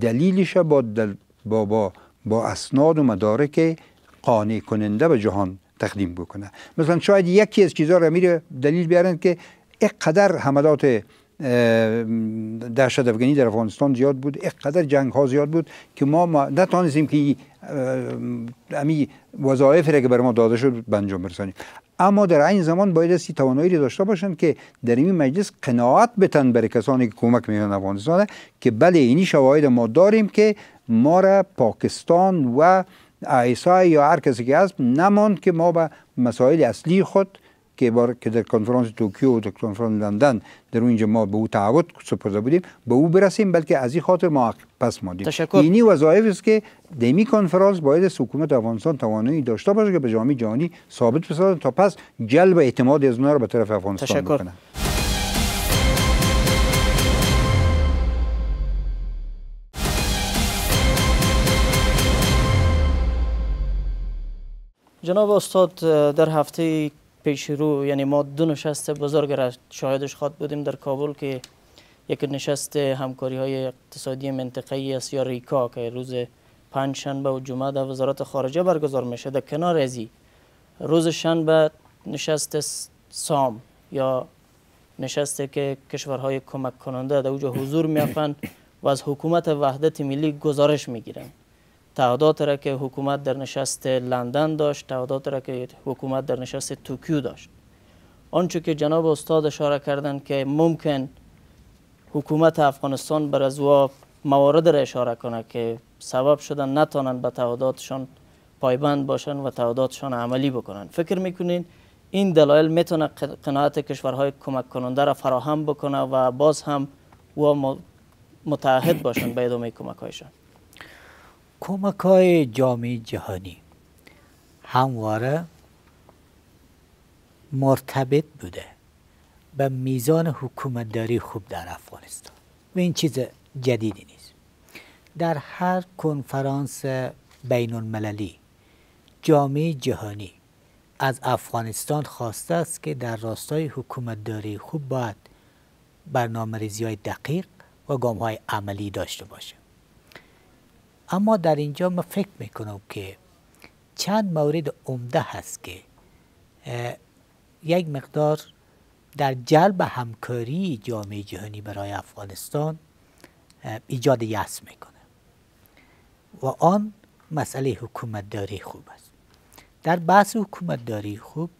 دلیلش با, دل با, با, اسناد و مدارک قانع کننده به جهان تقدیم بکنه مثلا شاید یکی از چیزها را دلیل بیارن که اقدر حملات دهشت افغانی در افغانستان زیاد بود اقدر جنگ ها زیاد بود که ما نتانستیم که امی وظایف را که بر ما داده شد به انجام برسانیم اما در این زمان باید سی توانایی داشته باشند که در این مجلس قناعت بتن برای کسانی که کمک میکنن افغانستان که بله اینی شواهد ما داریم که ما را پاکستان و ایسای یا هر کسی که هست نماند که ما به مسائل اصلی خود که بار که در کنفرانس توکیو و در کنفرانس لندن در اونجا ما به او تعهد سپرده بودیم به او برسیم بلکه از این خاطر ما پس ماندیم اینی وظایف است که دمی کنفرانس باید حکومت افغانستان توانایی داشته باشه که به جامعه جهانی ثابت بسازن تا پس جلب اعتماد از اونها رو به طرف افغانستان تشکر. جناب استاد در هفته پیش رو یعنی ما دو نشست بزرگ را شاهدش خواد بودیم در کابل که یک نشست همکاری های اقتصادی منطقه است یا ریکا که روز پنج شنبه و جمعه در وزارت خارجه برگزار میشه در کنار ازی روز شنبه نشست سام یا نشست که کشورهای کمک کننده در اوجا حضور میافند و از حکومت وحدت ملی گزارش میگیرند تعداد را که حکومت در نشست لندن داشت تعداد را که حکومت در نشست توکیو داشت آنچه که جناب استاد اشاره کردن که ممکن حکومت افغانستان بر از موارد را اشاره کنه که سبب شدن نتانن به تعدادشان پایبند باشن و تعدادشان عملی بکنن فکر میکنین این دلایل میتونه قناعت کشورهای کمک کننده را فراهم بکنه و باز هم و متعهد باشن به ادامه کمک هایشان کمک های جامعه جهانی همواره مرتبط بوده به میزان حکومتداری خوب در افغانستان و این چیز جدیدی نیست در هر کنفرانس بین المللی جامعه جهانی از افغانستان خواسته است که در راستای حکومتداری خوب باید برنامه ریزی های دقیق و گام های عملی داشته باشه اما در اینجا ما فکر میکنم که چند مورد عمده هست که یک مقدار در جلب همکاری جامعه جهانی برای افغانستان ایجاد یأس میکنه و آن مسئله حکومت داری خوب است در بحث حکومت داری خوب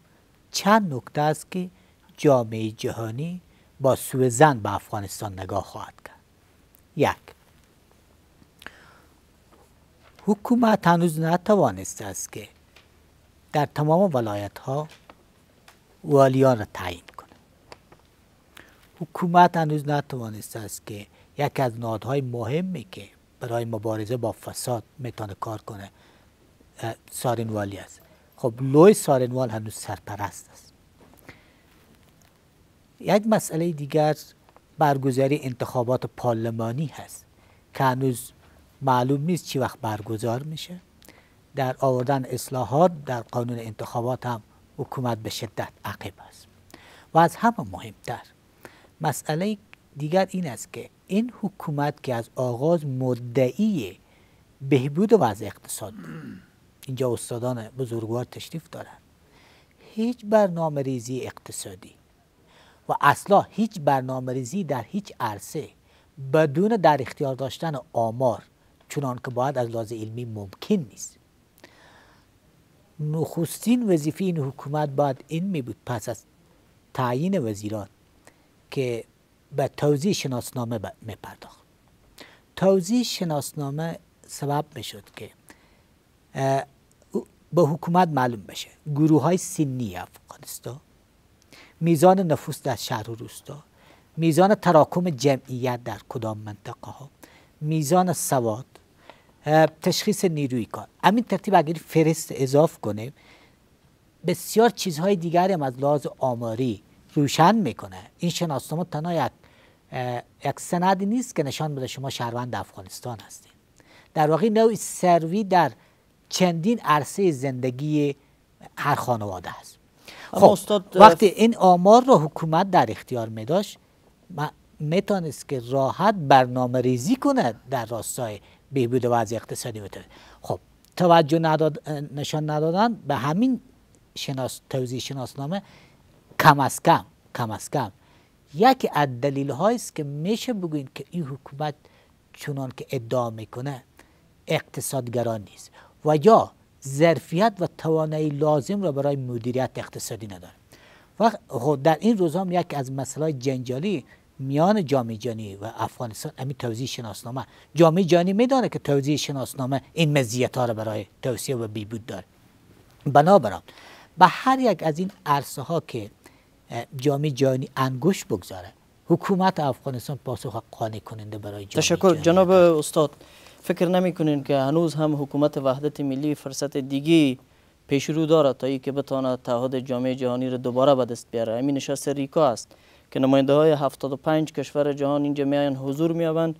چند نکته است که جامعه جهانی با سوء زن به افغانستان نگاه خواهد کرد یک حکومت هنوز نتوانسته است که در تمام ولایت ها والیان را تعیین کنه حکومت هنوز نتوانسته است که یکی از نادهای مهمی که برای مبارزه با فساد میتونه کار کنه سارنوالی است خب لوی وال هنوز سرپرست است یک مسئله دیگر برگزاری انتخابات پارلمانی هست که هنوز معلوم نیست چی وقت برگزار میشه در آوردن اصلاحات در قانون انتخابات هم حکومت به شدت عقب است و از همه مهمتر مسئله دیگر این است که این حکومت که از آغاز مدعی بهبود وضع اقتصاد اینجا استادان بزرگوار تشریف دارند. هیچ برنامه ریزی اقتصادی و اصلا هیچ برنامه ریزی در هیچ عرصه بدون در اختیار داشتن آمار چنان که باید از لحاظ علمی ممکن نیست نخستین وظیفه این حکومت باید این می بود پس از تعیین وزیران که به توضیح شناسنامه می پرداخت توضیح شناسنامه سبب می شد که به حکومت معلوم بشه گروه های سنی افغانستان میزان نفوس در شهر و روستا میزان تراکم جمعیت در کدام منطقه ها میزان سواد تشخیص نیروی کار همین ترتیب اگر فرست اضاف کنیم بسیار چیزهای دیگری هم از لحاظ آماری روشن میکنه این شناسنامه تنها یک یک نیست که نشان بده شما شهروند افغانستان هستید در واقع نوع سروی در چندین عرصه زندگی هر خانواده است خب، وقتی این آمار را حکومت در اختیار می داشت میتونست که راحت برنامه ریزی کنه در راستای بهبود وضع اقتصادی مت خب توجه نداد، نشان ندادن به همین شناس توضیح شناسنامه کم از کم کم از کم یکی از دلیل است که میشه بگوین که این حکومت چونان که ادعا میکنه اقتصادگران نیست و یا ظرفیت و توانایی لازم را برای مدیریت اقتصادی نداره و خب، در این روز هم یک از مسائل جنجالی میان جامعه جانی و افغانستان امی توضیح شناسنامه جامعه جهانی میدانه که توضیح شناسنامه این مزیت ها را برای توصیه و بیبود داره بنابراین به هر یک از این عرصه ها که جامعه جانی انگوش بگذاره حکومت افغانستان پاسخ قانع کننده برای جامعه تشکر جناب استاد فکر نمی کنین که هنوز هم حکومت وحدت ملی فرصت دیگی پیش رو دارد تا ای که بتواند تعهد جامعه جهانی را دوباره به دست بیاره همین نشست ریکا است که نماینده های 75 کشور جهان اینجا میان حضور میابند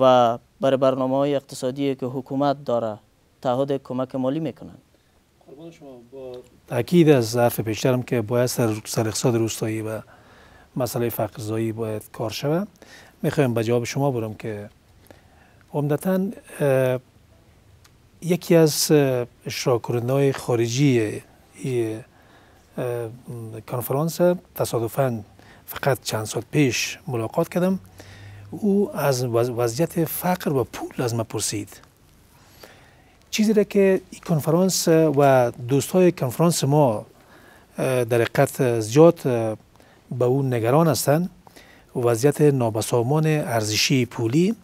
و برای برنامه های اقتصادی که حکومت داره تعهد کمک مالی میکنند تاکید از حرف پیشترم که باید سر, اقتصاد روستایی و مسئله فقر باید کار شود میخوایم به جواب شما برم که عمدتا یکی از شراکرنده های خارجی کنفرانس تصادفاً فقط چند سال پیش ملاقات کردم او از وضعیت فقر و پول از ما پرسید چیزی را که این کنفرانس و دوستای کنفرانس ما در حقیقت زیاد به اون نگران هستند وضعیت نابسامان ارزشی پولی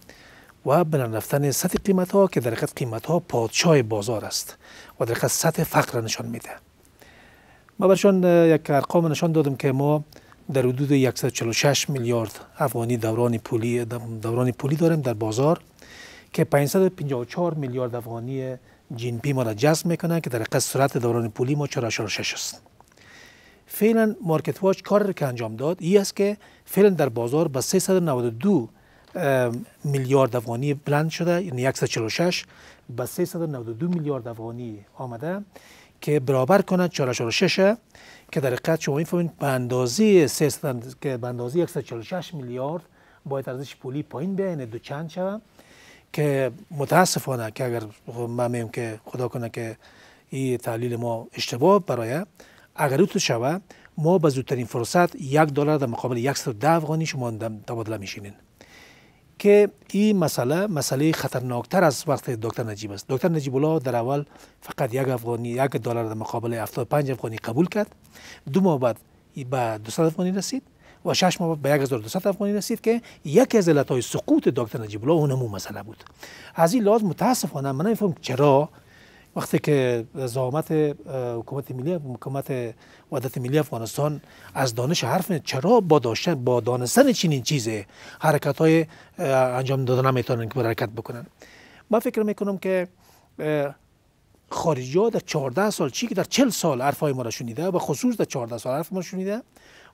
و بنرفتن رفتن سطح قیمت ها که در حقیقت قیمت ها پادشاه بازار است و در حقیقت سطح فقر نشان میده ما برشان یک ارقام نشان دادم که ما در حدود 146 میلیارد افغانی دوران پولی دوران پولی داریم در بازار که 554 میلیارد افغانی جین پی ما را جذب میکنه که در قصد سرعت دوران پولی ما 4.6 است فعلا مارکت واچ کار که انجام داد این است که فعلا در بازار به 392 میلیارد افغانی بلند شده یعنی 146 به 392 میلیارد افغانی آمده که برابر کنه 4.6 که در حقیقت شما این به که به اندازه 146 میلیارد باید ارزش پولی پایین بیاین دو چند شوم که متاسفانه که اگر خب من میم که خدا کنه که این تحلیل ما اشتباه برای اگر او تو شوه ما به زودترین فرصت یک دلار در مقابل 110 افغانی شما تبادله میشینین که این مسئله مسئله خطرناکتر از وقت دکتر نجیب است دکتر نجیب الله در اول فقط یک افغانی یک دلار در مقابل 75 افغانی قبول کرد دو ماه بعد به 200 افغانی رسید و شش ماه بعد به 1200 افغانی رسید که یکی از علتهای سقوط دکتر نجیب الله اونمو مسئله بود از این لحاظ متاسفانه من نمیفهم چرا وقتی که زعامت حکومت ملی حکومت وحدت ملی افغانستان از دانش حرف چرا با داشتن با دانستن چنین چیزه حرکت های انجام داده نمیتونن که حرکت بکنن ما فکر میکنم که خارجی ها در 14 سال چی که در 40 سال های ما را شنیده و خصوص در 14 سال حرف ما شنیده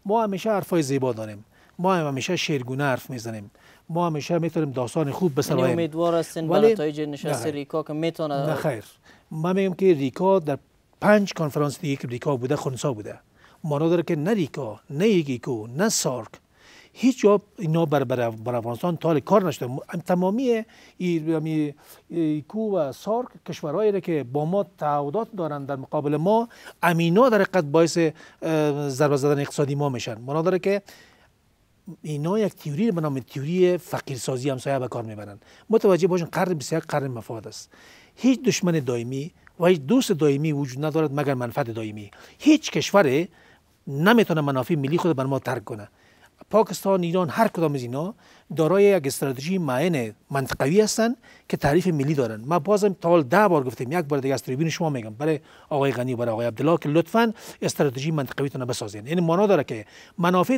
ما همیشه های زیبا داریم ما هم همیشه شیرگونه حرف میزنیم ما همیشه میتونیم داستان خوب یعنی بسرایم امیدوار هستین به نتایج نشست ریکا که میتونه نه خیر من میگم که ریکا در پنج کنفرانس دیگه که ریکا بوده خونسا بوده مانا داره که نه ریکا نه یگیکو نه سارک هیچ جا اینا بر, بر, افغانستان تال کار نشده تمامی این یعنی ایکو و سارک کشورهایی که با ما تعهدات دارند در مقابل ما امینا در قد باعث ضربه زدن اقتصادی ما میشن مانا داره که اینا یک تیوری به نام تیوری فقیرسازی همسایه به کار میبرن متوجه باشین قرن بسیار قرن مفاد است هیچ دشمن دائمی و هیچ دوست دائمی وجود ندارد مگر منفعت دائمی هیچ کشور نمیتونه منافع ملی خود بر ما ترک کنه پاکستان ایران هر کدام از اینا دارای یک استراتژی معین منطقوی هستند که تعریف ملی دارن ما بازم تا حال ده بار گفتیم یک بار دیگه از تریبین شما میگم برای آقای غنی و برای آقای عبدالله که لطفا استراتژی منطقویتون بسازین این یعنی معنا داره که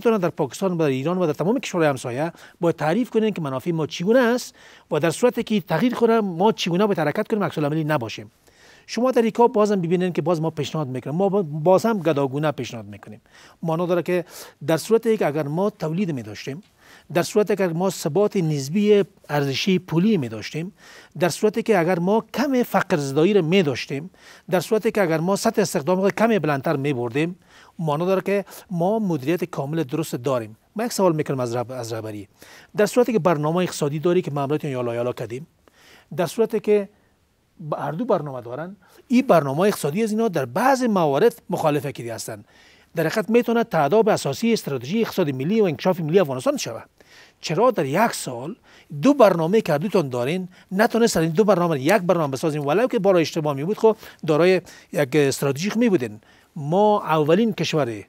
در پاکستان و در ایران و در تمام کشورهای همسایه با تعریف کنین که منافع ما چگونه است و در صورتی که تغییر کنه ما چگونه به حرکت کنیم عکس نباشیم شما در باز بازم ببینین که باز ما پیشنهاد میکنیم ما باز هم گداگونه پیشنهاد میکنیم معنا داره که در صورت یک اگر ما تولید می داشتیم در صورت که ما ثبات نسبی ارزشی پولی می داشتیم در صورت که اگر ما کم فقر زدایی را می داشتیم در صورت که اگر ما سطح استخدام را کم بلندتر می بردیم معنا داره که ما مدیریت کامل درست داریم ما یک سوال میکنم از رب، از رهبری در صورتی که برنامه اقتصادی داری که معاملات یالا یالا کردیم در صورتی که هر دو برنامه دارن این برنامه اقتصادی از اینا در بعض موارد مخالفه کردی هستن در حقیقت میتونه تعداب اساسی استراتژی اقتصاد ملی و انکشاف ملی افغانستان شود چرا در یک سال دو برنامه که دارین دارین نتونستن دو برنامه یک برنامه بسازیم ولی که برای اشتباه می بود خب دارای یک استراتژیک می بودین ما اولین کشوری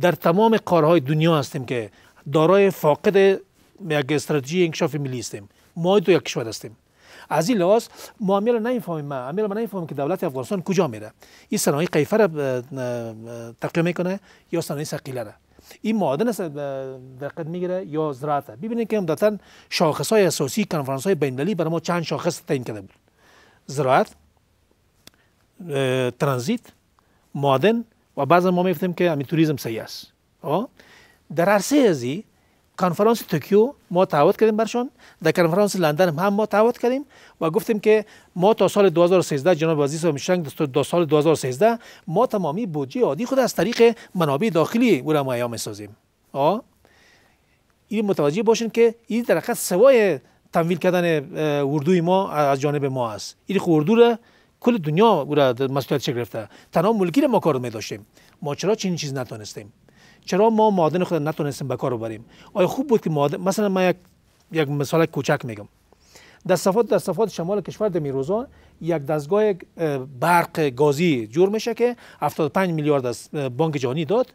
در تمام کارهای دنیا هستیم که دارای فاقد یک استراتژی انکشاف ملی هستیم ما دو یک کشور هستیم از این لحاظ ما امیل نمیفهمیم امیل ما نمیفهمیم که دولت افغانستان کجا میره این صنایع قیفه را تقویه میکنه یا صنایع ثقیله را این معادن است دقت میگیره یا زراعت ببینید که عمدتا شاخص های اساسی کنفرانس های بین برای ما چند شاخص تعیین کرده بود زراعت ترانزیت معادن و بعضا ما میفتیم که همین توریزم صحیح است خب؟ در عرصه ازی کنفرانس توکیو ما تعهد کردیم برشان در کنفرانس لندن هم ما تعهد کردیم و گفتیم که ما تا سال 2013 جناب عزیز و میشنگ تا سال 2013 ما تمامی بودجه عادی خود از طریق منابع داخلی او را معیام این متوجه باشین که این در حقیقت سوای تمویل کردن اردوی ما از جانب ما است این اردو را کل دنیا او را گرفته تنها ملکی ما کار می داشتیم ما چرا چنین چیز نتونستیم چرا ما معادن خود نتونستیم به کار ببریم آیا خوب بود که مثلا من یک یک مثال کوچک میگم در در صفات شمال کشور در میروزا یک دستگاه برق گازی جور میشه که 75 میلیارد از بانک جهانی داد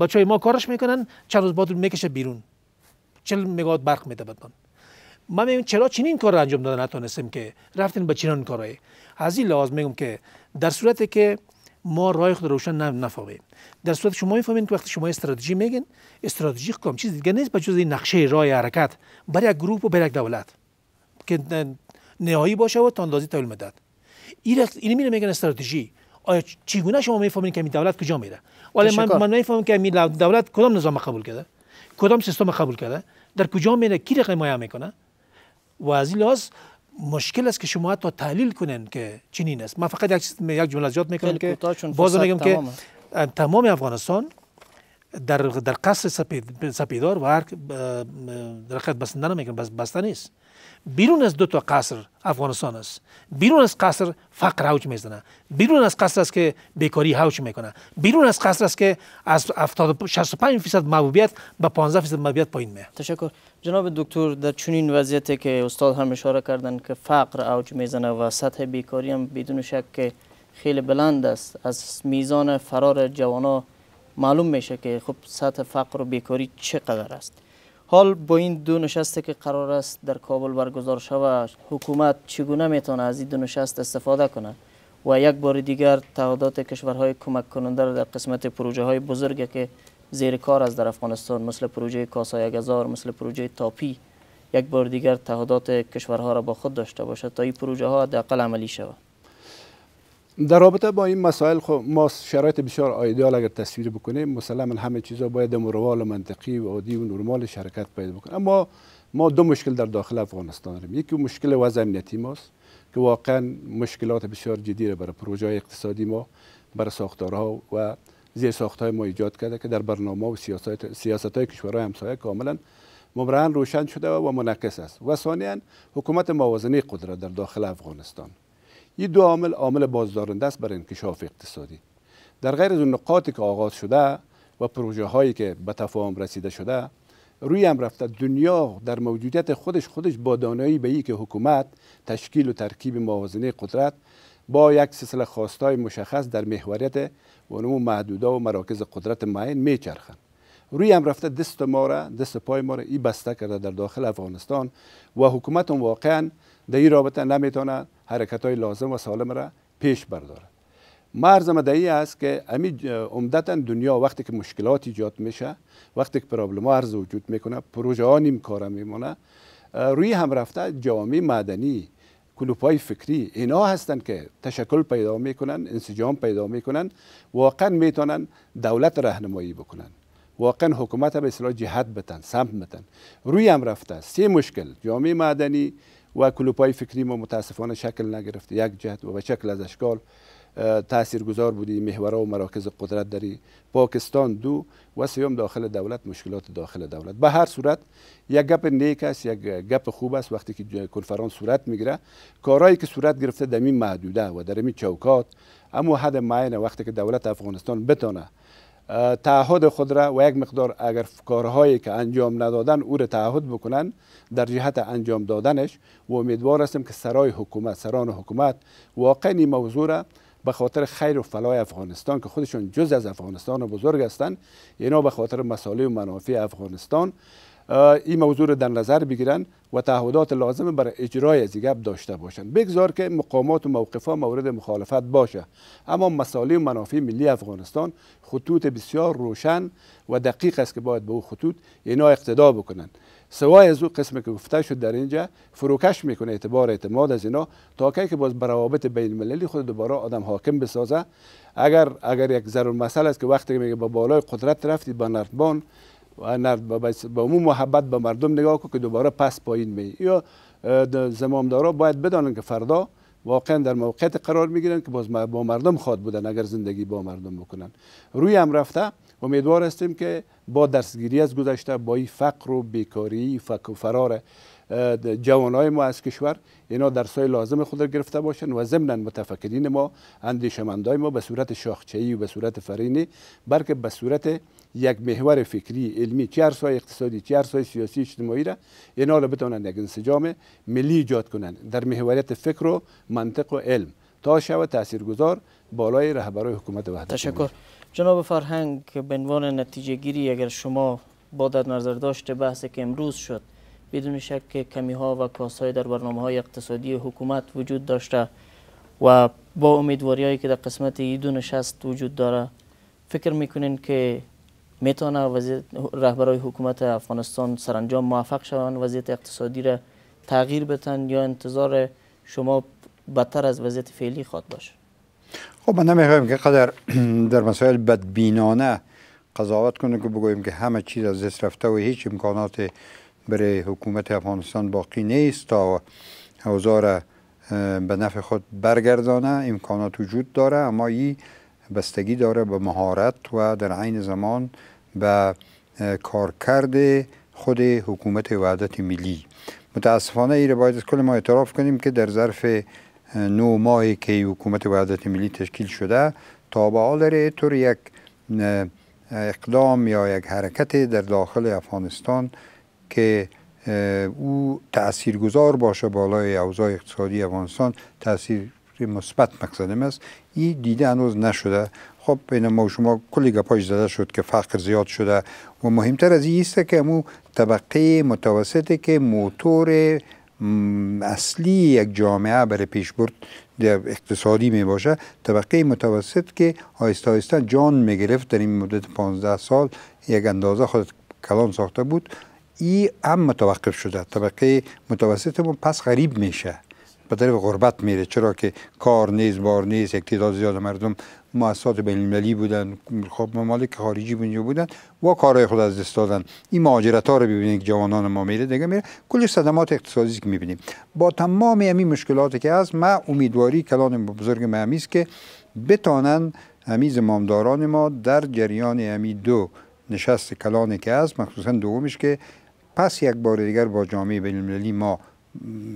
بچه های ما کارش میکنن چند روز بعد میکشه بیرون 40 مگاوات برق میده بدن من میگم چرا چنین کار را انجام دادن نتونستیم که رفتین به چنین کارهایی؟ از این لحاظ میگم که در صورتی که ما رای خود روشن نفهمیم در صورت شما فهمین که وقتی شما استراتژی میگین استراتژی کام چیز دیگه نیست بجز این نقشه راه حرکت برای یک گروه و برای یک دولت که نهایی باشه و تا طول مدت این میره میگن استراتژی آیا چگونه شما میفهمین که این دولت کجا میره ولی من من که این دولت کدام نظام قبول کرده کدام سیستم قبول کرده در کجا میره کی رقم میکنه و از این لحاظ مشکل است که شما حتی تحلیل کنن که چنین است من فقط یک یک جمله زیاد میکنم که باز میگم که تمام افغانستان در در قصر سپیدار و هر در بسنده نمیگم بس بسته نیست بیرون از دو تا قصر افغانستان است بیرون از قصر فقر اوج میزنه بیرون از قصر است که بیکاری هاوچ میکنه بیرون از قصر است که از 70 65 فیصد معبوبیت به 15 فیصد محبوبیت پایین میاد تشکر جناب دکتر در چنین وضعیتی که استاد هم اشاره کردن که فقر اوج میزنه و سطح بیکاری هم بدون شک که خیلی بلند است از میزان فرار جوانا معلوم میشه که خب سطح فقر و بیکاری چقدر است حال با این دو نشست که قرار است در کابل برگزار شود حکومت چگونه میتونه از این دو نشست استفاده کنه و یک بار دیگر تعهدات کشورهای کمک کننده در قسمت پروژه های بزرگی که زیر کار از در افغانستان مثل پروژه کاسا یگزار مثل پروژه تاپی یک بار دیگر تعهدات کشورها را با خود داشته باشد تا این پروژه ها حداقل عملی شود در رابطه با این مسائل خب ما شرایط بسیار آیدیال اگر تصویر بکنیم مسلما همه چیزا باید روال منطقی و عادی و نرمال شرکت پیدا بکنه اما ما دو مشکل در داخل افغانستان داریم یکی مشکل وضع امنیتی ماست که واقعا مشکلات بسیار جدی برای پروژه اقتصادی ما برای ساختارها و زیر ساختهای ما ایجاد کرده که در برنامه و سیاست, سیاست های کشورهای همسایه کاملا مبرهن روشن شده و منعکس است و ثانیا حکومت موازنه قدرت در داخل افغانستان یه دو عامل عامل بازدارنده است برای انکشاف اقتصادی در غیر از اون نقاطی که آغاز شده و پروژه هایی که به تفاهم رسیده شده روی هم رفته دنیا در موجودیت خودش خودش با دانایی به ای که حکومت تشکیل و ترکیب موازنه قدرت با یک سلسله خواستای مشخص در محوریت و محدودا و مراکز قدرت معین میچرخند روی هم رفته دست ما را دست پای ما را ای بسته کرده در داخل افغانستان و حکومت واقعا در این رابطه نمیتونه حرکت های لازم و سالم را پیش برداره مرزم در است که امی عمدتا دنیا وقتی که مشکلات ایجاد میشه وقتی که پرابلم ها عرض وجود میکنه پروژه ها نیم کاره میمونه روی هم رفته جامعه مدنی کلوپ های فکری اینا هستند که تشکل پیدا میکنن انسجام پیدا میکنن واقعا میتونن دولت رهنمایی بکنن واقعا حکومت به اصطلاح جهت بتن سمت بتن روی هم رفته سه مشکل جامعه مدنی و کلوپای فکری ما متاسفانه شکل نگرفت یک جهت و به شکل از اشکال تأثیر گذار بودی محورا و مراکز قدرت داری پاکستان دو و سیوم داخل دولت مشکلات داخل دولت به هر صورت یک گپ نیک است یک گپ خوب است وقتی که کنفرانس صورت میگیره کارهایی که صورت گرفته در این محدوده و در این چوکات اما حد معینه وقتی که دولت افغانستان بتانه تعهد خود را و یک مقدار اگر کارهایی که انجام ندادن او را تعهد بکنن در جهت انجام دادنش و امیدوار هستم که سرای حکومت سران حکومت واقعا این موضوع را به خاطر خیر و فلاح افغانستان که خودشون جزء از افغانستان بزرگ هستند اینا به خاطر مسائل و منافع افغانستان این موضوع را در نظر بگیرن و تعهدات لازم برای اجرای از داشته باشند بگذار که مقامات و موقف مورد مخالفت باشه اما مسائل و منافع ملی افغانستان خطوط بسیار روشن و دقیق است که باید به او خطوط اینا اقتدا بکنند سوای از او قسم که گفته شد در اینجا فروکش میکنه اعتبار اعتماد از اینا تا که باز برابط بین المللی خود دوباره آدم حاکم بسازه اگر اگر یک ضرور مسئله است که وقتی میگه با بالای قدرت رفتی با نردبان و با مو محبت به مردم نگاه کو که دوباره پس پایین می یا زمامدارا باید بدانن که فردا واقعا در موقعیت قرار میگیرن که باز با مردم خواد بودن اگر زندگی با مردم بکنن روی هم رفته امیدوار هستیم که با درسگیری از گذشته با این فقر و بیکاری و فرار جوانای ما از کشور اینا های لازم خود را گرفته باشند و ضمن متفکرین ما اندیشمندای ما به صورت شاخچه‌ای و به صورت فرینی بلکه به صورت یک محور فکری علمی چه اقتصادی چه های سیاسی اجتماعی را اینا را بتوانند یک انسجام ملی ایجاد کنند در محوریت فکر و منطق و علم تا شود تاثیرگذار بالای رهبرای حکومت وحدت تشکر جناب فرهنگ به عنوان نتیجه گیری اگر شما با در نظر داشته بحث که امروز شد بدون شک کمی ها و های در برنامه های اقتصادی حکومت وجود داشته و با امیدواری هایی که در قسمت دو نشست وجود داره فکر میکنین که میتونه رهبر رهبرای حکومت افغانستان سرانجام موفق شوند وضعیت اقتصادی را تغییر بتن یا انتظار شما بدتر از وضعیت فعلی خواهد باشه خب من نمیخوایم که قدر در مسائل بدبینانه قضاوت کنه که بگویم که همه چیز از دست رفته و هیچ امکانات برای حکومت افغانستان باقی نیست تا اوضاع را به نفع خود برگردانه امکانات وجود داره اما این بستگی داره به مهارت و در عین زمان به کارکرد خود حکومت وحدت ملی متاسفانه ایره باید از کل ما اعتراف کنیم که در ظرف نو ماهی که حکومت وحدت ملی تشکیل شده تا به حال یک اقدام یا یک حرکت در داخل افغانستان که او تاثیرگذار باشه بالای اوضاع اقتصادی افغانستان تاثیر مثبت مقصدم است این دیده هنوز نشده خب بین ما شما کلی گپاش زده شد که فقر زیاد شده و مهمتر از این است که مو طبقه متوسطه که موتور اصلی یک جامعه برای پیش برد اقتصادی می باشه طبقه متوسط که آهسته آهسته جان می گرفت در این مدت 15 سال یک اندازه خود کلان ساخته بود ای هم متوقف شده طبقه ما پس غریب میشه به طرف غربت میره چرا که کار نیز بار نیز یک تعداد زیاد مردم مؤسسات بین المللی بودن خب ممالک خارجی بونجا بودن و کارهای خود از دست دادن این مهاجرت ها رو ببینید که جوانان ما میره دیگه میره کلی صدمات اقتصادی که میبینیم با تمام همین مشکلاتی که هست ما امیدواری کلان بزرگ ما که بتانن همیز زمامداران ما در جریان همی دو نشست کلانی که هست مخصوصا دومش که پس یک بار دیگر با جامعه بین المللی ما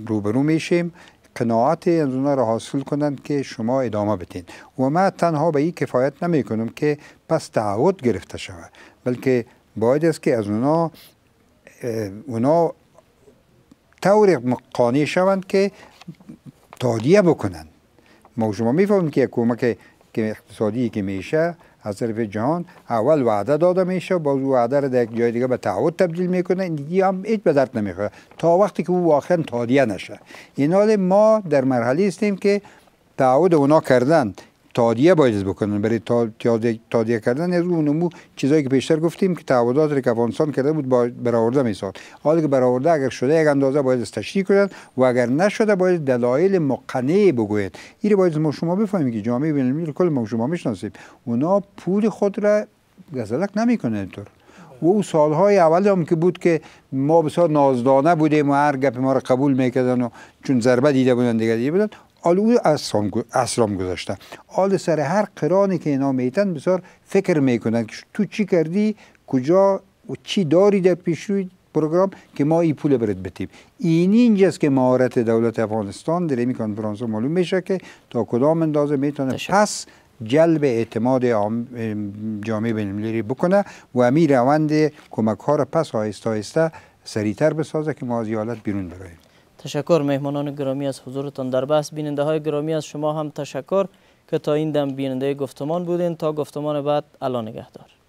روبرو میشیم قناعت از اونا را حاصل کنند که شما ادامه بتین و ما تنها به این کفایت نمی کنم که پس تعهد گرفته شود بلکه باید است که از اونا اونا طور قانع شوند که تادیه بکنند ما شما میفهمید که کمک اقتصادی که میشه از طرف جهان اول وعده داده میشه باز وعده رو در یک جای دیگه به تعهد تبدیل میکنه دیگه هم هیچ به درد نمیخوره تا وقتی که او واقعا تادیه نشه این حال ما در مرحله هستیم که تعهد اونا کردن تادیه باید بکنن برای تادیه, کردن از اون نمو چیزایی که پیشتر گفتیم که تعهدات که افغانستان کرده بود برآورده میساد حالا که برآورده اگر شده یک اندازه باید تشریح کنند و اگر نشده باید دلایل مقنعه بگوید این باید ما شما بفهمید که جامعه بین المللی کل ما شما میشناسیم اونا پول خود را گزلک نمیکنه اینطور و او سالهای اول هم که بود که ما بسیار نازدانه بودیم و هر گپ ما را قبول میکردن و چون ضربه دیده بودن دیگه دیده بودن آل او اسرام گذاشته آل سر هر قرانی که اینا میتن بسیار فکر میکنند که تو چی کردی کجا و چی داری در پیش روی پروگرام که ما این پول برد بتیم این اینجاست که مهارت دولت افغانستان در این ها معلوم میشه که تا کدام اندازه میتونه پس جلب اعتماد جامعه بینالمللی بکنه و امی روند کمک ها را پس آهسته آهسته سریعتر بسازه که ما از حالت بیرون برایم تشکر مهمانان گرامی از حضورتان در بحث بیننده های گرامی از شما هم تشکر که تا این دم بیننده گفتمان بودین تا گفتمان بعد الان نگهدار